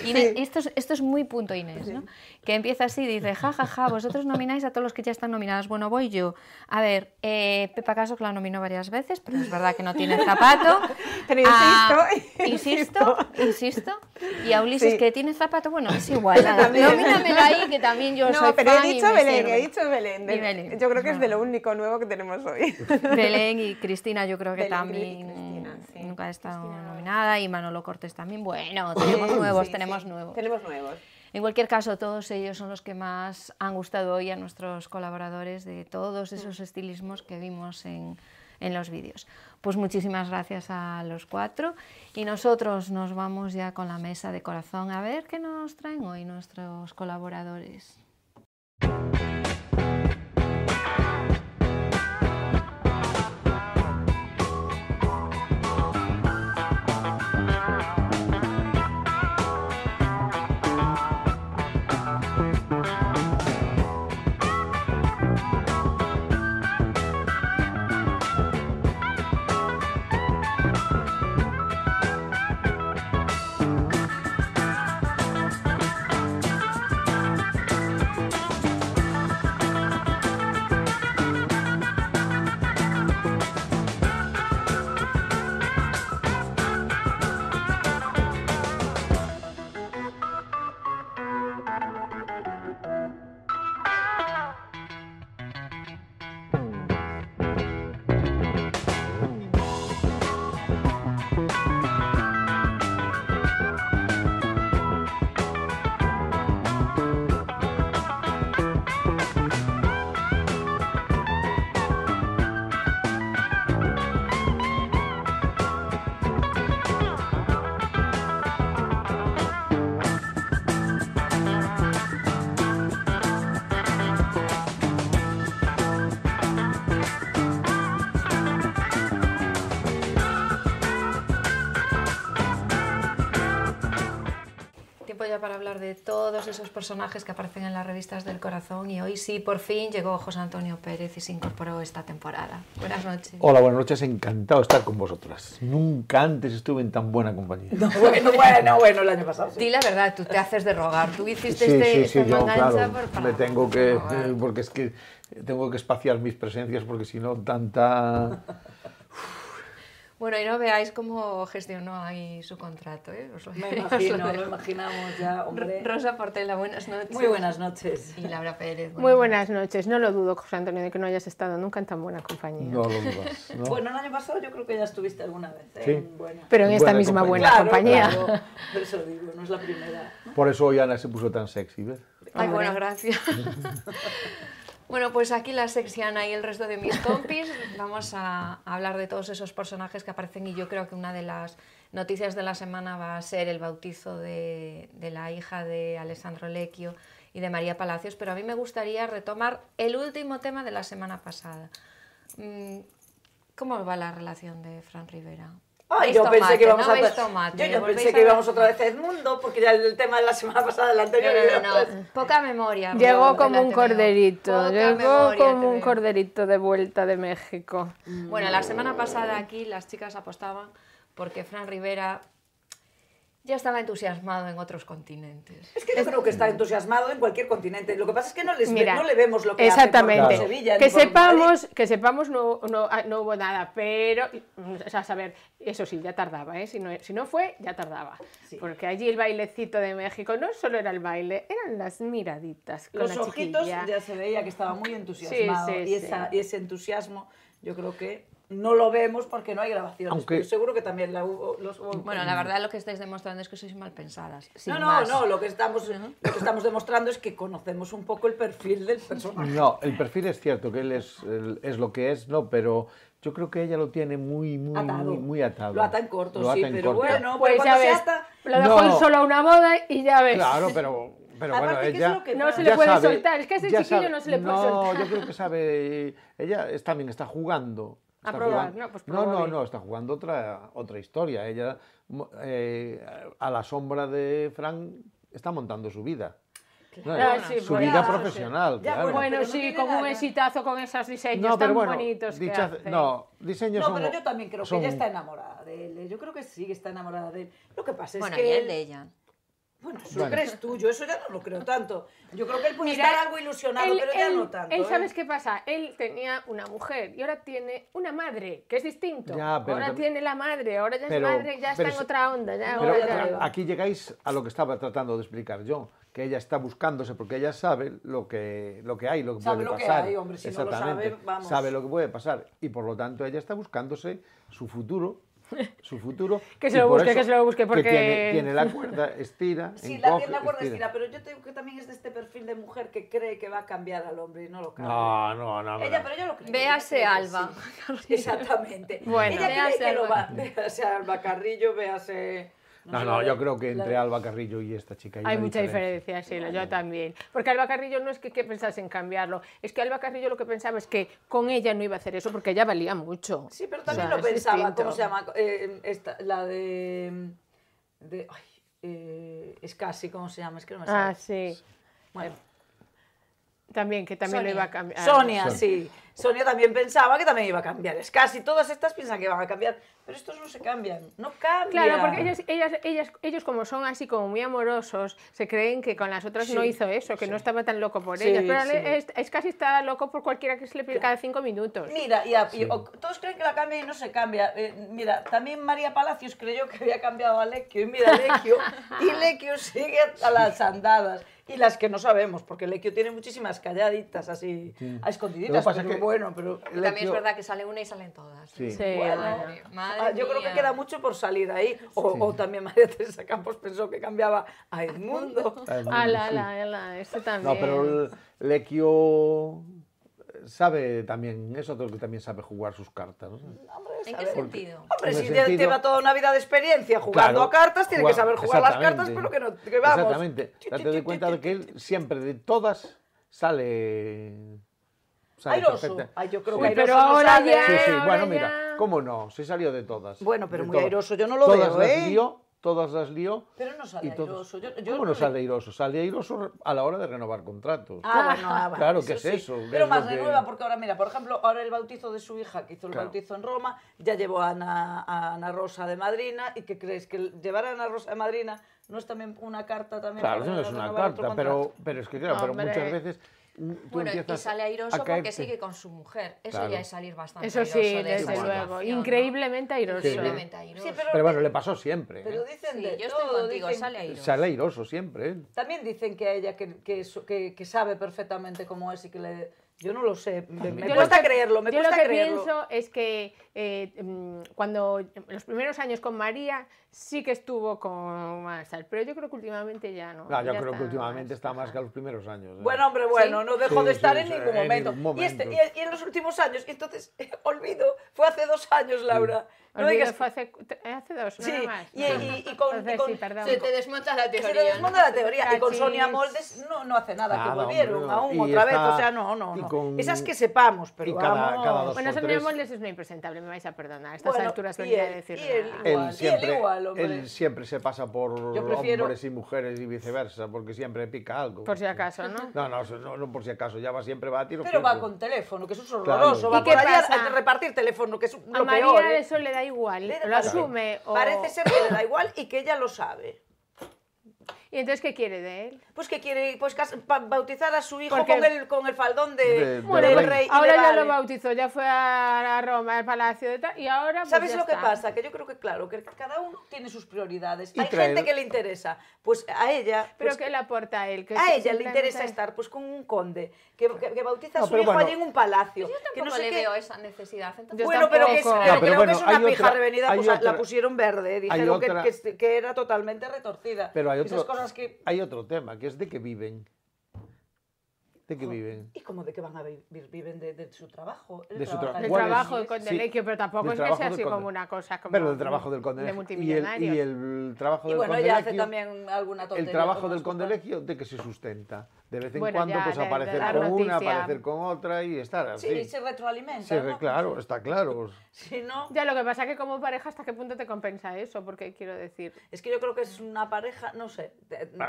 y esto, es, esto es muy punto Inés, ¿no? Que empieza así, dice, ja, ja, ja, vosotros nomináis a todos los que ya están nominados. Bueno, voy yo. A ver, eh, Pepa Caso que la nominó varias veces, pero es verdad que no tiene zapato. Pero ah, insisto, insisto, insisto. Y a Ulises que tiene zapato, bueno, es igual. Nómínamela ahí, que también yo soy No, pero he dicho Belén, he dicho Belén. Yo creo que es de lo único nuevo que tenemos hoy. Belén y Cristina, yo creo que también Cristina, sí. nunca ha estado nominada. Y Manolo Cortés también. Bueno, tenemos nuevos, tenemos nuevos. Tenemos nuevos. En cualquier caso, todos ellos son los que más han gustado hoy a nuestros colaboradores de todos esos mm. estilismos que vimos en, en los vídeos. Pues muchísimas gracias a los cuatro y nosotros nos vamos ya con la mesa de corazón a ver qué nos traen hoy nuestros colaboradores. todos esos personajes que aparecen en las revistas del corazón y hoy sí, por fin llegó José Antonio Pérez y se incorporó esta temporada. Buenas noches. Hola, buenas noches, encantado de estar con vosotras. Nunca antes estuve en tan buena compañía. bueno, bueno, el año pasado. Di la verdad, tú te haces de rogar, tú hiciste sí, este, sí, sí, este yo, claro, me tengo que, ah, eh, porque es que tengo que espaciar mis presencias porque si no tanta... Bueno, y no veáis cómo gestionó ahí su contrato, ¿eh? Os lo, Me imagino, lo, imaginamos ya, hombre. Rosa Portela, buenas noches. Muy buenas noches. Y Laura Pérez. Muy buenas noches. No lo dudo, José Antonio, de que no hayas estado nunca en tan buena compañía. No lo dudas. Bueno, el año pasado yo creo que ya estuviste alguna vez ¿eh? sí. en buena. Pero en, esta misma buena compañía. Por eso digo, no es la primera. Por eso hoy Ana se puso tan sexy, ¿ves? Ay, bueno, gracias. Bueno, pues aquí la Sexiana y el resto de mis compis vamos a hablar de todos esos personajes que aparecen y yo creo que una de las noticias de la semana va a ser el bautizo de, de la hija de Alessandro Lecchio y de María Palacios, pero a mí me gustaría retomar el último tema de la semana pasada. Mm, ¿Cómo va la relación de Fran Rivera? yo pensé que íbamos a Yo, pensé que íbamos otra vez a Edmundo porque ya el tema de la semana pasada, el anterior. No, no, no. Poca memoria. Llegó como un corderito. Llegó como un corderito de vuelta de México. Bueno, la semana pasada aquí las chicas apostaban porque Fran Rivera ya estaba entusiasmado en otros continentes. Es que yo creo que está entusiasmado en cualquier continente. Lo que pasa es que no, les le vemos lo que exactamente. hace Sevilla. Que sepamos, que sepamos no, no, ah, hubo nada, pero, o saber, eso sí, ya tardaba, ¿eh? si, no, fue, ya tardaba. Porque allí el bailecito de México no solo era el baile, eran las miraditas. Con Los ojitos ya se veía que estaba muy entusiasmado y, y ese entusiasmo yo creo que no lo vemos porque no hay grabaciones. seguro que también la hubo, Bueno, la verdad lo que estáis demostrando es que sois mal pensadas. No, no, no, lo que, estamos, lo que estamos demostrando es que conocemos un poco el perfil del personaje. No, el perfil es cierto, que él es, es lo que es, no, pero yo creo que ella lo tiene muy, muy, atado. Muy, atado. Lo ata en corto, sí, pero bueno, pues ya ves, ata... lo dejó en solo a una boda y ya ves. Claro, pero... Pero bueno, ella, no se le puede soltar, es que a ese chiquillo no se le puede no, soltar. No, yo creo que sabe, ella también está jugando, no, pues no, no, no, está jugando otra, otra historia. Ella, eh, a la sombra de Frank, está montando su vida. su pues vida profesional. Bueno, sí, no con un exitazo con esos diseños tan bonitos. que hace. No, diseños No, pero yo también creo que ella está enamorada de él. ¿eh? Yo creo que sí que está enamorada de él. Lo que pasa es que. bien de ella. Bueno, eso yo eso ya no lo creo tanto. Yo creo que él puede estar algo ilusionado, pero ya no tanto. Él, ¿eh? ¿sabes qué pasa? Él tenía una mujer y ahora tiene una madre, que es distinto. ahora tiene la madre, ahora ya es madre, ya está en otra onda. aquí llegáis a lo que estaba tratando de explicar yo que ella está buscándose porque ella sabe lo que, lo que hay, lo que sabe puede lo pasar. Que hay, hombre, si Exactamente. No lo sabe, sabe lo que puede pasar y por lo tanto ella está buscándose su futuro su futuro. que se lo busque, que se lo busque, porque... Tiene, la cuerda, estira, Sí, la, tiene la cuerda estira. pero yo tengo que también es de este perfil de mujer que cree que va a cambiar al hombre y no lo cambia. No, no, no. Ella, pero yo lo creo. Véase Alba. Exactamente. Bueno, ella Alba. Véase Carrillo, véase... No, no, yo creo que entre Alba Carrillo y esta chica hay, mucha diferencia, sí, yo también. Porque Alba Carrillo no es que, que pensase en cambiarlo, es que Alba Carrillo lo que pensaba es que con ella no iba a hacer eso porque ella valía mucho. Sí, pero también lo pensaba, ¿cómo se llama? Eh, la de... Eh, es casi, ¿cómo se llama? Es que no me Ah, sí. Bueno. también, que también lo iba a cambiar. Sonia, sí. Sonia también pensaba que también iba a cambiar. Es casi todas estas piensan que van a cambiar, pero estos no se cambian, no cambian. Claro, porque ellas, ellas, ellas, ellos como son así como muy amorosos, se creen que con las otras no hizo eso, que no estaba tan loco por ellas. Pero es, casi está loco por cualquiera que se le pide cada cinco minutos. Mira, y, todos creen que la cambia y no se cambia. Eh, mira, también María Palacios creyó que había cambiado a Lequio y mira Lequio, y Lequio sigue a las andadas y las que no sabemos, porque Lequio tiene muchísimas calladitas así, a escondiditas bueno, pero... También es verdad que sale una y salen todas. Sí. Ah, yo creo que queda mucho por salir ahí. O, también María Teresa Campos pensó que cambiaba a Edmundo. la, a la. este también. No, pero Lequio sabe también, es otro que también sabe jugar sus cartas. ¿En qué sentido? hombre, si lleva toda una vida de experiencia jugando a cartas, tiene que saber jugar las cartas, pero que no... Que vamos. Exactamente. Date de cuenta de que él siempre de todas sale airoso. yo creo que pero ahora Sí, sí. Bueno, mira, cómo no, se salió de todas. Bueno, pero muy airoso, yo no lo todas las ¿eh? Lío, todas las lío. Pero no sale airoso. ¿Cómo no, sale airoso? Sale airoso a la hora de renovar contratos. Ah, bueno, ah, Claro, que es eso? pero más de nueva, porque ahora, mira, por ejemplo, ahora el bautizo de su hija, que hizo el bautizo en Roma, ya llevó a Ana, Rosa de Madrina, ¿y qué crees? ¿Que llevar a Ana Rosa de Madrina no es también una carta también? Claro, no es una carta, pero, pero es que, claro, pero muchas veces bueno, y sale airoso porque sigue con su mujer. Eso ya es salir bastante Eso sí, airoso desde de luego. Increíblemente airoso. Increíblemente airoso. pero, bueno, le pasó siempre. Pero ¿eh? dicen yo estoy contigo, sale airoso. Sale airoso siempre. ¿eh? También dicen que a ella que sabe perfectamente cómo es y que le yo no lo sé, me, cuesta creerlo, yo lo que pienso es que eh, mm, cuando los primeros años con María sí que estuvo con Marcel, pero yo creo que últimamente ya no. Claro, yo creo que últimamente está más que a los primeros años. ¿eh? Bueno, hombre, bueno, no dejo de estar en, ningún momento. Este, y, en los últimos años, entonces, olvido, fue hace dos años, Laura. No olvido, digas... fue hace, dos, nada más. Y, y con, se te desmonta la teoría. Se te desmonta la teoría. Y ah, con Sonia Moldes no, no hace nada, que volvieron aún otra vez. O sea, no, no. Esas que sepamos, pero cada, cada dos Bueno, Son les es una impresentable, me vais a perdonar. estas bueno, alturas no voy a decir y él, siempre, siempre se pasa por hombres y mujeres y viceversa, porque siempre pica algo. Por si acaso, ¿no? No, no, no, no por si acaso, ya va siempre va a tiro. Pero va con teléfono, que eso es horroroso. Va ¿Y por allá a repartir teléfono, que es lo a María ¿eh? eso le da igual, lo asume. Parece ser que le da igual y que ella lo sabe. ¿Y entonces qué quiere de él? Pues que quiere pues, bautizar a su hijo con el, con el faldón de, del rey. Ahora ya lo bautizó, ya fue a, Roma, al palacio y ahora... Pues, ¿Sabes lo que pasa? Que yo creo que, claro, que cada uno tiene sus prioridades. Hay gente que le interesa, pues a ella... pero pues, que le aporta a él. Que a ella le interesa estar pues con un conde, que, que, bautiza a su hijo allí en un palacio. Yo tampoco que no le veo esa necesidad. Entonces... Bueno, pero es, pero una revenida, pues, la pusieron verde, dijeron que, era totalmente retorcida. Pero hay otro hay otro tema, que es de que viven. ¿De qué viven? ¿Y cómo de qué van a vivir? Viven de, su trabajo. de su trabajo. Del trabajo del conde, pero tampoco es que sea así como una cosa. Como pero del trabajo del conde. De Y el, trabajo del bueno, bueno, ya hace también alguna tontería. El trabajo del colegio ¿de que se sustenta? De vez en cuando, pues aparecer con una, aparecer con otra y estar así. Sí, se retroalimenta. Se Claro, está claro. si no... Ya lo que pasa es que como pareja, ¿hasta qué punto te compensa eso? Porque quiero decir. Es que yo creo que es una pareja, no sé.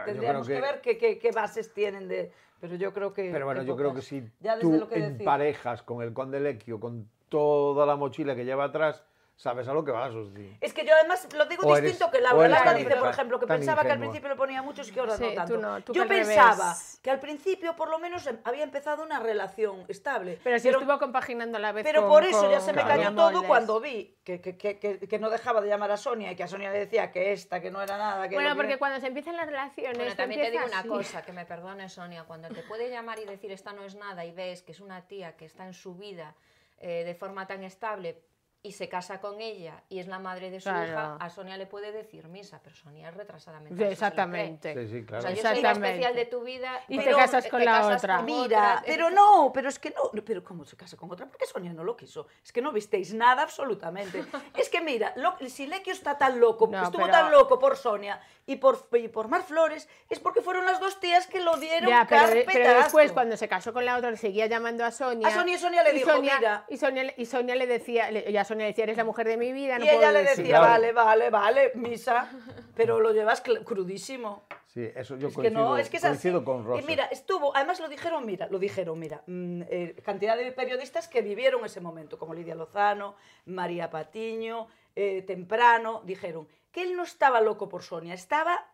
tendríamos que... ver qué bases tienen de pero yo creo que... Pero bueno, yo creo que si tú lo que con el Conde con toda la mochila que lleva atrás, sabes a lo que vas, Es que yo además lo digo distinto que la Laura dice, por ejemplo, que pensaba que al principio le ponía muchos que ahora no tanto. yo pensaba que al principio por lo menos em, había empezado una relación estable. Pero si estuvo compaginando a la vez Pero por eso ya se me cayó todo cuando vi que, no dejaba de llamar a Sonia y que a Sonia le decía que esta, que no era nada. bueno, porque cuando se empiezan las relaciones... también te digo una cosa, que me perdone Sonia, cuando te puede llamar y decir esta no es nada y ves que es una tía que está en su vida eh, de forma tan estable y se casa con ella y es la madre de su hija, a Sonia le puede decir misa, pero Sonia es retrasada Exactamente. Sí, sí, claro. yo la especial de tu vida y te casas con la otra. Mira, eh, pero no, pero es que no, pero cómo se casa con otra, porque Sonia no lo quiso. Es que no visteis nada absolutamente. es que mira, si Lequio está tan loco, estuvo tan loco por Sonia y por y por Mar Flores, es porque fueron las dos tías que lo dieron ya, pero, después cuando se casó con la otra le seguía llamando a Sonia. A Sonia y Sonia le dijo, mira. Y Sonia, y Sonia le decía, Sonia decía, eres la mujer de mi vida. y ella le decía, vale, vale, vale, misa, pero lo llevas crudísimo. Sí, eso yo es que no, es que con Y mira, estuvo, además lo dijeron, mira, lo dijeron, mira, mm, eh, cantidad de periodistas que vivieron ese momento, como Lidia Lozano, María Patiño, eh, Temprano, dijeron que él no estaba loco por Sonia, estaba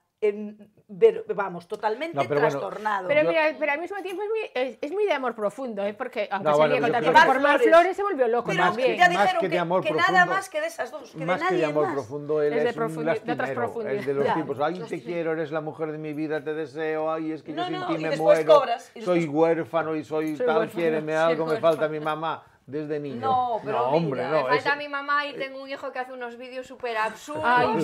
vamos, totalmente trastornado. pero, al mismo tiempo es muy, es, muy de amor profundo, ¿eh? porque aunque se bueno, contar, por más Flores se volvió loco más Que, ya dijeron que, amor profundo, nada más que de esas dos, que de nadie que de amor profundo, él es, de, de otras de los ya, tipos, ay, te quiero, eres la mujer de mi vida, te deseo, ay, es que yo sin ti me muero, soy huérfano y soy, tal, quiéreme algo, me falta mi mamá desde niño. No, pero hombre, no, me falta mi mamá y tengo un hijo que hace unos vídeos súper absurdos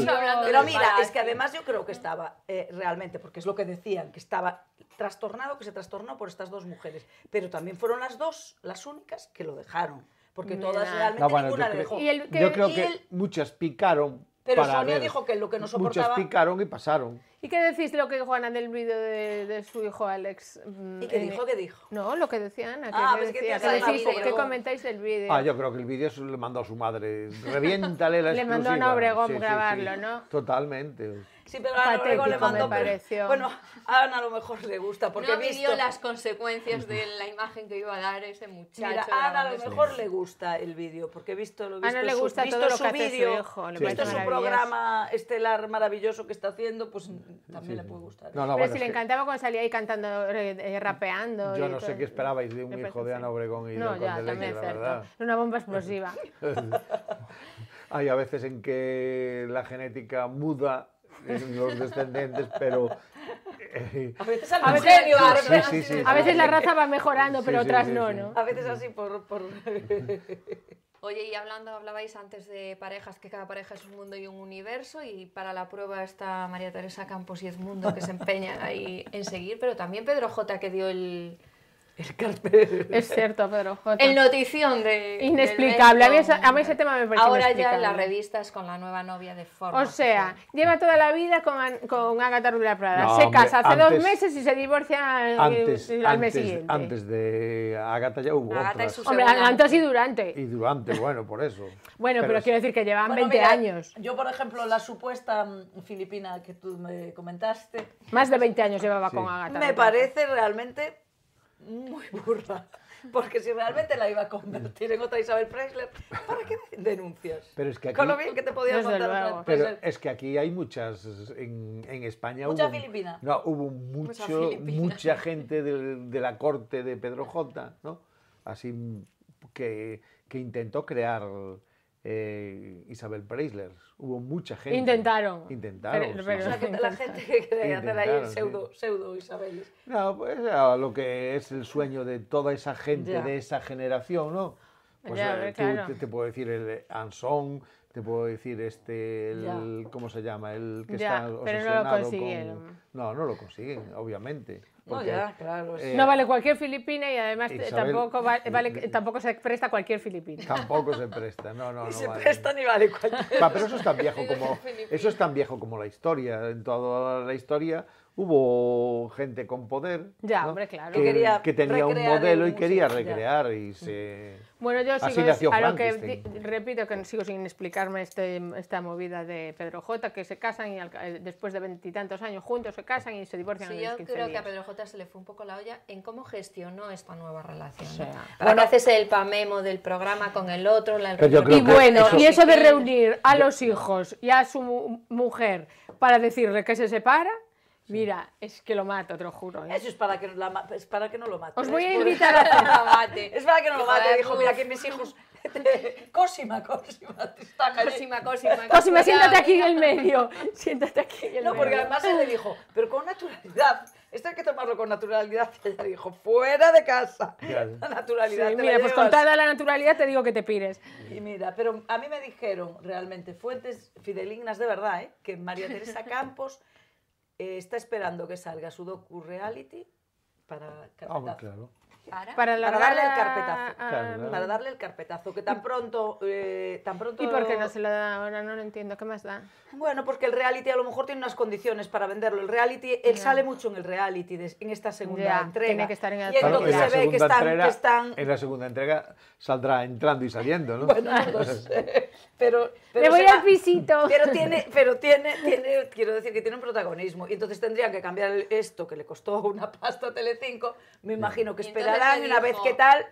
Pero mira, es que además yo creo que estaba eh, realmente, porque es lo que decían, que estaba trastornado, que se trastornó por estas dos mujeres. Pero también fueron las dos las únicas que lo dejaron. Porque todas realmente ninguna dejó. yo creo que muchas picaron. Pero Sonia dijo que lo que no soportaba... Muchas picaron y pasaron. ¿Y qué decís lo que dijo Ana del vídeo de, su hijo Alex? Mm, ¿Y qué dijo? ¿Qué dijo? No, lo que decía Ana. ¿Qué, comentáis del vídeo? Ah, yo creo que el vídeo se lo mandó a su madre. Reviéntale la exclusiva. Le mandó a Ana Obregón grabarlo, ¿no? Totalmente. Sí, pero a Ana Obregón le mandó. bueno, a Ana a lo mejor le gusta. Porque no visto... las consecuencias de la imagen que iba a dar ese muchacho. Mira, a Ana a lo mejor le gusta el vídeo, porque he visto, lo visto Ana le gusta su, todo visto que lo su vídeo, visto su programa estelar maravilloso que está haciendo, pues también le puede gustar. Pero si le encantaba cuando salía ahí cantando, eh, eh, rapeando. Yo no sé qué esperabais de un hijo de Ana Obregón no, ya, también es cierto. Una bomba explosiva. Hay a veces en que la genética muda en los descendientes, pero... Eh, a veces, a veces la raza va mejorando, pero otras no, ¿no? A veces así por... Oye, y hablando, hablabais antes de parejas, que cada pareja es un mundo y un universo, y para la prueba está María Teresa Campos y Edmundo, que se empeñan ahí en seguir, pero también Pedro J, que dio el, el cartel. Es cierto, Pedro. El notición de... Inexplicable. a, mí ese, tema me parece Ahora ya en las revistas con la nueva novia de forma. O sea, lleva toda la vida con, con Agatha Prada. se casa hace dos meses y se divorcia al mes siguiente. Antes de Agatha ya hubo Hombre, antes y durante. Y durante, bueno, por eso. bueno, pero, quiero decir que llevan 20 años. Yo, por ejemplo, la supuesta mm, filipina que tú me comentaste... Más de 20 años llevaba con Agatha. Me parece realmente muy burra, porque si realmente la iba a convertir en otra Isabel Preisler, ¿para qué denuncias? Pero es que aquí, Con lo bien que te podía contar. Pero es que aquí hay muchas, en, en España mucha Filipina. No, hubo mucha, gente de, la corte de Pedro J, ¿no? Así que intentó crear eh, Isabel Preisler. Hubo mucha gente. Intentaron. Intentaron. Pero, la gente que quería hacer ahí el pseudo, pseudo Isabel. No, pues lo que es el sueño de toda esa gente de esa generación, ¿no? Pues eh, claro. te, puedo decir el Anson, te puedo decir este, el, ¿cómo se llama? El que está obsesionado pero no lo consiguieron. Con... No, no lo consiguen, obviamente. Eh, no, vale cualquier filipina y además eh, tampoco, eh, tampoco se presta cualquier filipina. Tampoco se presta, no, no. Ni no se presta ni vale cualquier. Va, pero eso es, tan viejo como, eso es tan viejo como la historia. En toda la historia hubo gente con poder que, tenía un modelo y quería recrear y mm. bueno yo sigo que repito que sigo sin explicarme este, esta movida de Pedro J que se casan y eh, después de veintitantos años juntos se casan y se divorcian yo creo que a Pedro J se le fue un poco la olla en cómo gestionó esta nueva relación o sea, bueno, haces el pamemo del programa con el otro la y bueno y eso de reunir a los hijos y a su mujer para decirle que se separa Mira, es que lo mato, te lo juro. ¿eh? Eso es para que, no lo mate. Os voy a invitar a que lo mate. Es para que no lo mate. Dijo, mira, que mis hijos... Cosima, Cosima, Cosima, Cosima. Cosima, siéntate aquí en el medio. Siéntate aquí en el No, porque además él le dijo, pero con naturalidad. Esto hay que tomarlo con naturalidad. Y ella dijo, fuera de casa. La naturalidad. mira, pues contada la naturalidad te digo que te pires. Y mira, pero a mí me dijeron realmente fuentes fidelignas de verdad, ¿eh? que María Teresa Campos eh, está esperando que salga su docu-reality para ah, ¿Para? darle el carpetazo. Para darle el carpetazo, que tan pronto... Eh, tan pronto... ¿Y por qué no se lo da ahora? No lo entiendo. ¿Qué más da? Bueno, porque el reality a lo mejor tiene unas condiciones para venderlo. El reality, él sale mucho en el reality, en esta segunda entrega. Tiene que estar en el... Y entonces se ve que están, En la segunda entrega saldrá entrando y saliendo, ¿no? bueno, no sé. Pero, Me voy al visito Pero tiene, pero tiene, tiene, quiero decir que tiene un protagonismo. Y entonces tendrían que cambiar esto, que le costó una pasta a Telecinco. Me imagino que esperar una vez que tal,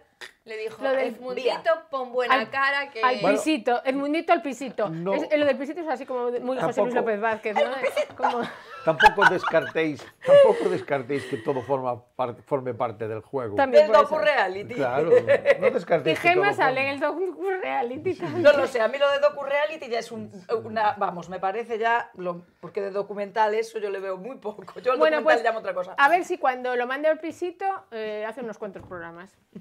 le dijo, lo del el mundito, pon buena cara que... Al pisito, el mundito al pisito. es, lo del pisito es así como muy José Luis López Vázquez, Tampoco descartéis, tampoco descartéis que todo forma forme parte del juego. También del docu-reality. Claro, no descartéis que, Gemma sale en el docu-reality No lo sé, a mí lo de docu-reality ya es una... Vamos, me parece ya... porque de documental eso yo le veo muy poco. Yo al pues, llamo otra cosa. A ver si cuando lo mande al pisito eh, hace unos cuantos programas.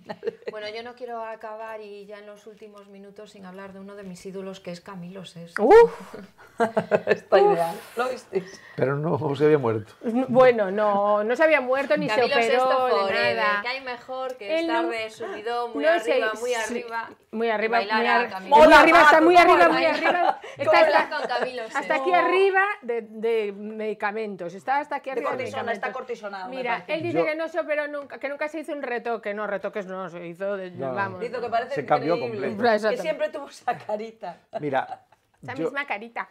Bueno, yo no quiero acabar y ya en los últimos minutos sin hablar de uno de mis ídolos que es Camilo Sesto. ¡Uf! Está ideal. ¿Lo visteis? Pero no se había muerto. Bueno, no, no se había muerto ni se operó Sesto de nada. ¿eh? Que hay mejor que estar de subido muy no arriba, sé, muy arriba. Muy arriba, muy, ar muy arriba, está muy arriba, muy arriba. Está, está con Camilo hasta aquí arriba de, de, medicamentos. Está hasta aquí arriba de, medicamentos. Está cortisonado. Mira, él dice que no se operó nunca, que nunca se hizo un retoque. No, retoques no se hizo que parece se cambió completamente Que siempre tuvo esa carita. Mira, esa misma carita.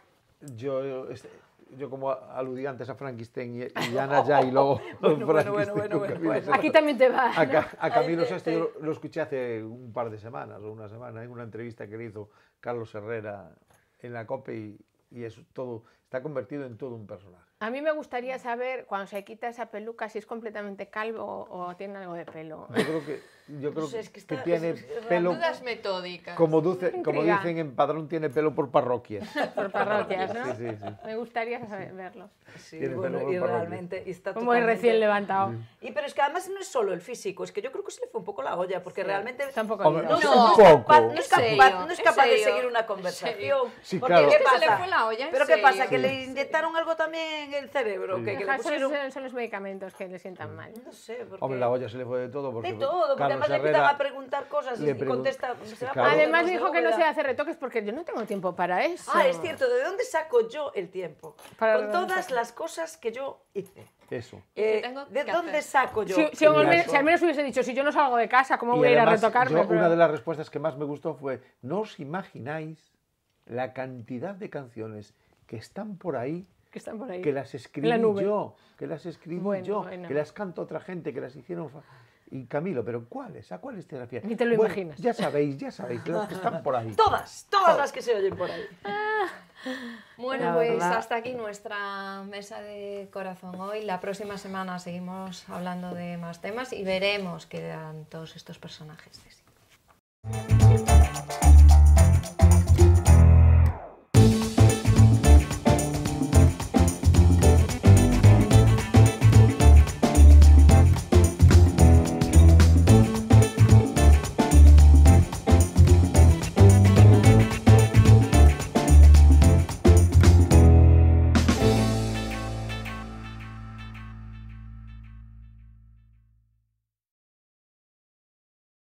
Yo, este, yo como aludí antes a Frankenstein y, y Ana ya luego bueno, bueno, bueno, Aquí también te va. A, Camilo Sesto lo escuché hace un par de semanas o una semana en una entrevista que le hizo Carlos Herrera en la COPE y, y es todo, está convertido en todo un personaje. A mí me gustaría saber cuando se quita esa peluca si es completamente calvo o, o tiene algo de pelo. Yo creo que yo creo pues es que, tiene pelo... Dudas metódicas. Como, dicen en Padrón, tiene pelo por parroquias. por parroquias, ¿no? Sí, sí, sí. Me gustaría saber, verlo. Sí, bueno, y realmente Como totalmente... recién levantado. Y pero es que además no es solo el físico, es que yo creo que se le fue un poco la olla, porque realmente... Tampoco no, no, no, es capaz, no es capaz, no capaz de seguir una conversación. Sí, claro. ¿qué pasa? Se le fue la olla, pero ¿qué pasa? Que le inyectaron algo también en el cerebro. Que, le pusieron... son, los medicamentos que le sientan mal. No sé, Hombre, la olla se le fue de todo. De todo, además le a preguntar cosas y contesta. Además dijo que no se hace retoques porque yo no tengo tiempo para eso. Ah, es cierto. ¿De dónde saco yo el tiempo? Con todas las cosas que yo hice. Eso. Eh, ¿De dónde saco yo? Si, al menos hubiese dicho, si yo no salgo de casa, ¿cómo voy a ir a retocarme? Una de las respuestas que más me gustó fue, no os imagináis la cantidad de canciones que están por ahí que, están por ahí. que las escribí yo, que las escribo yo, que las canto otra gente, que las hicieron y Camilo, pero ¿cuáles? ¿A cuáles te refieres? Ni te lo imaginas. Ya sabéis, ya sabéis, las que están por ahí. Todas, todas las que se oyen por ahí. Bueno, pues hasta aquí nuestra mesa de corazón hoy. La próxima semana seguimos hablando de más temas y veremos qué dan todos estos personajes de sí.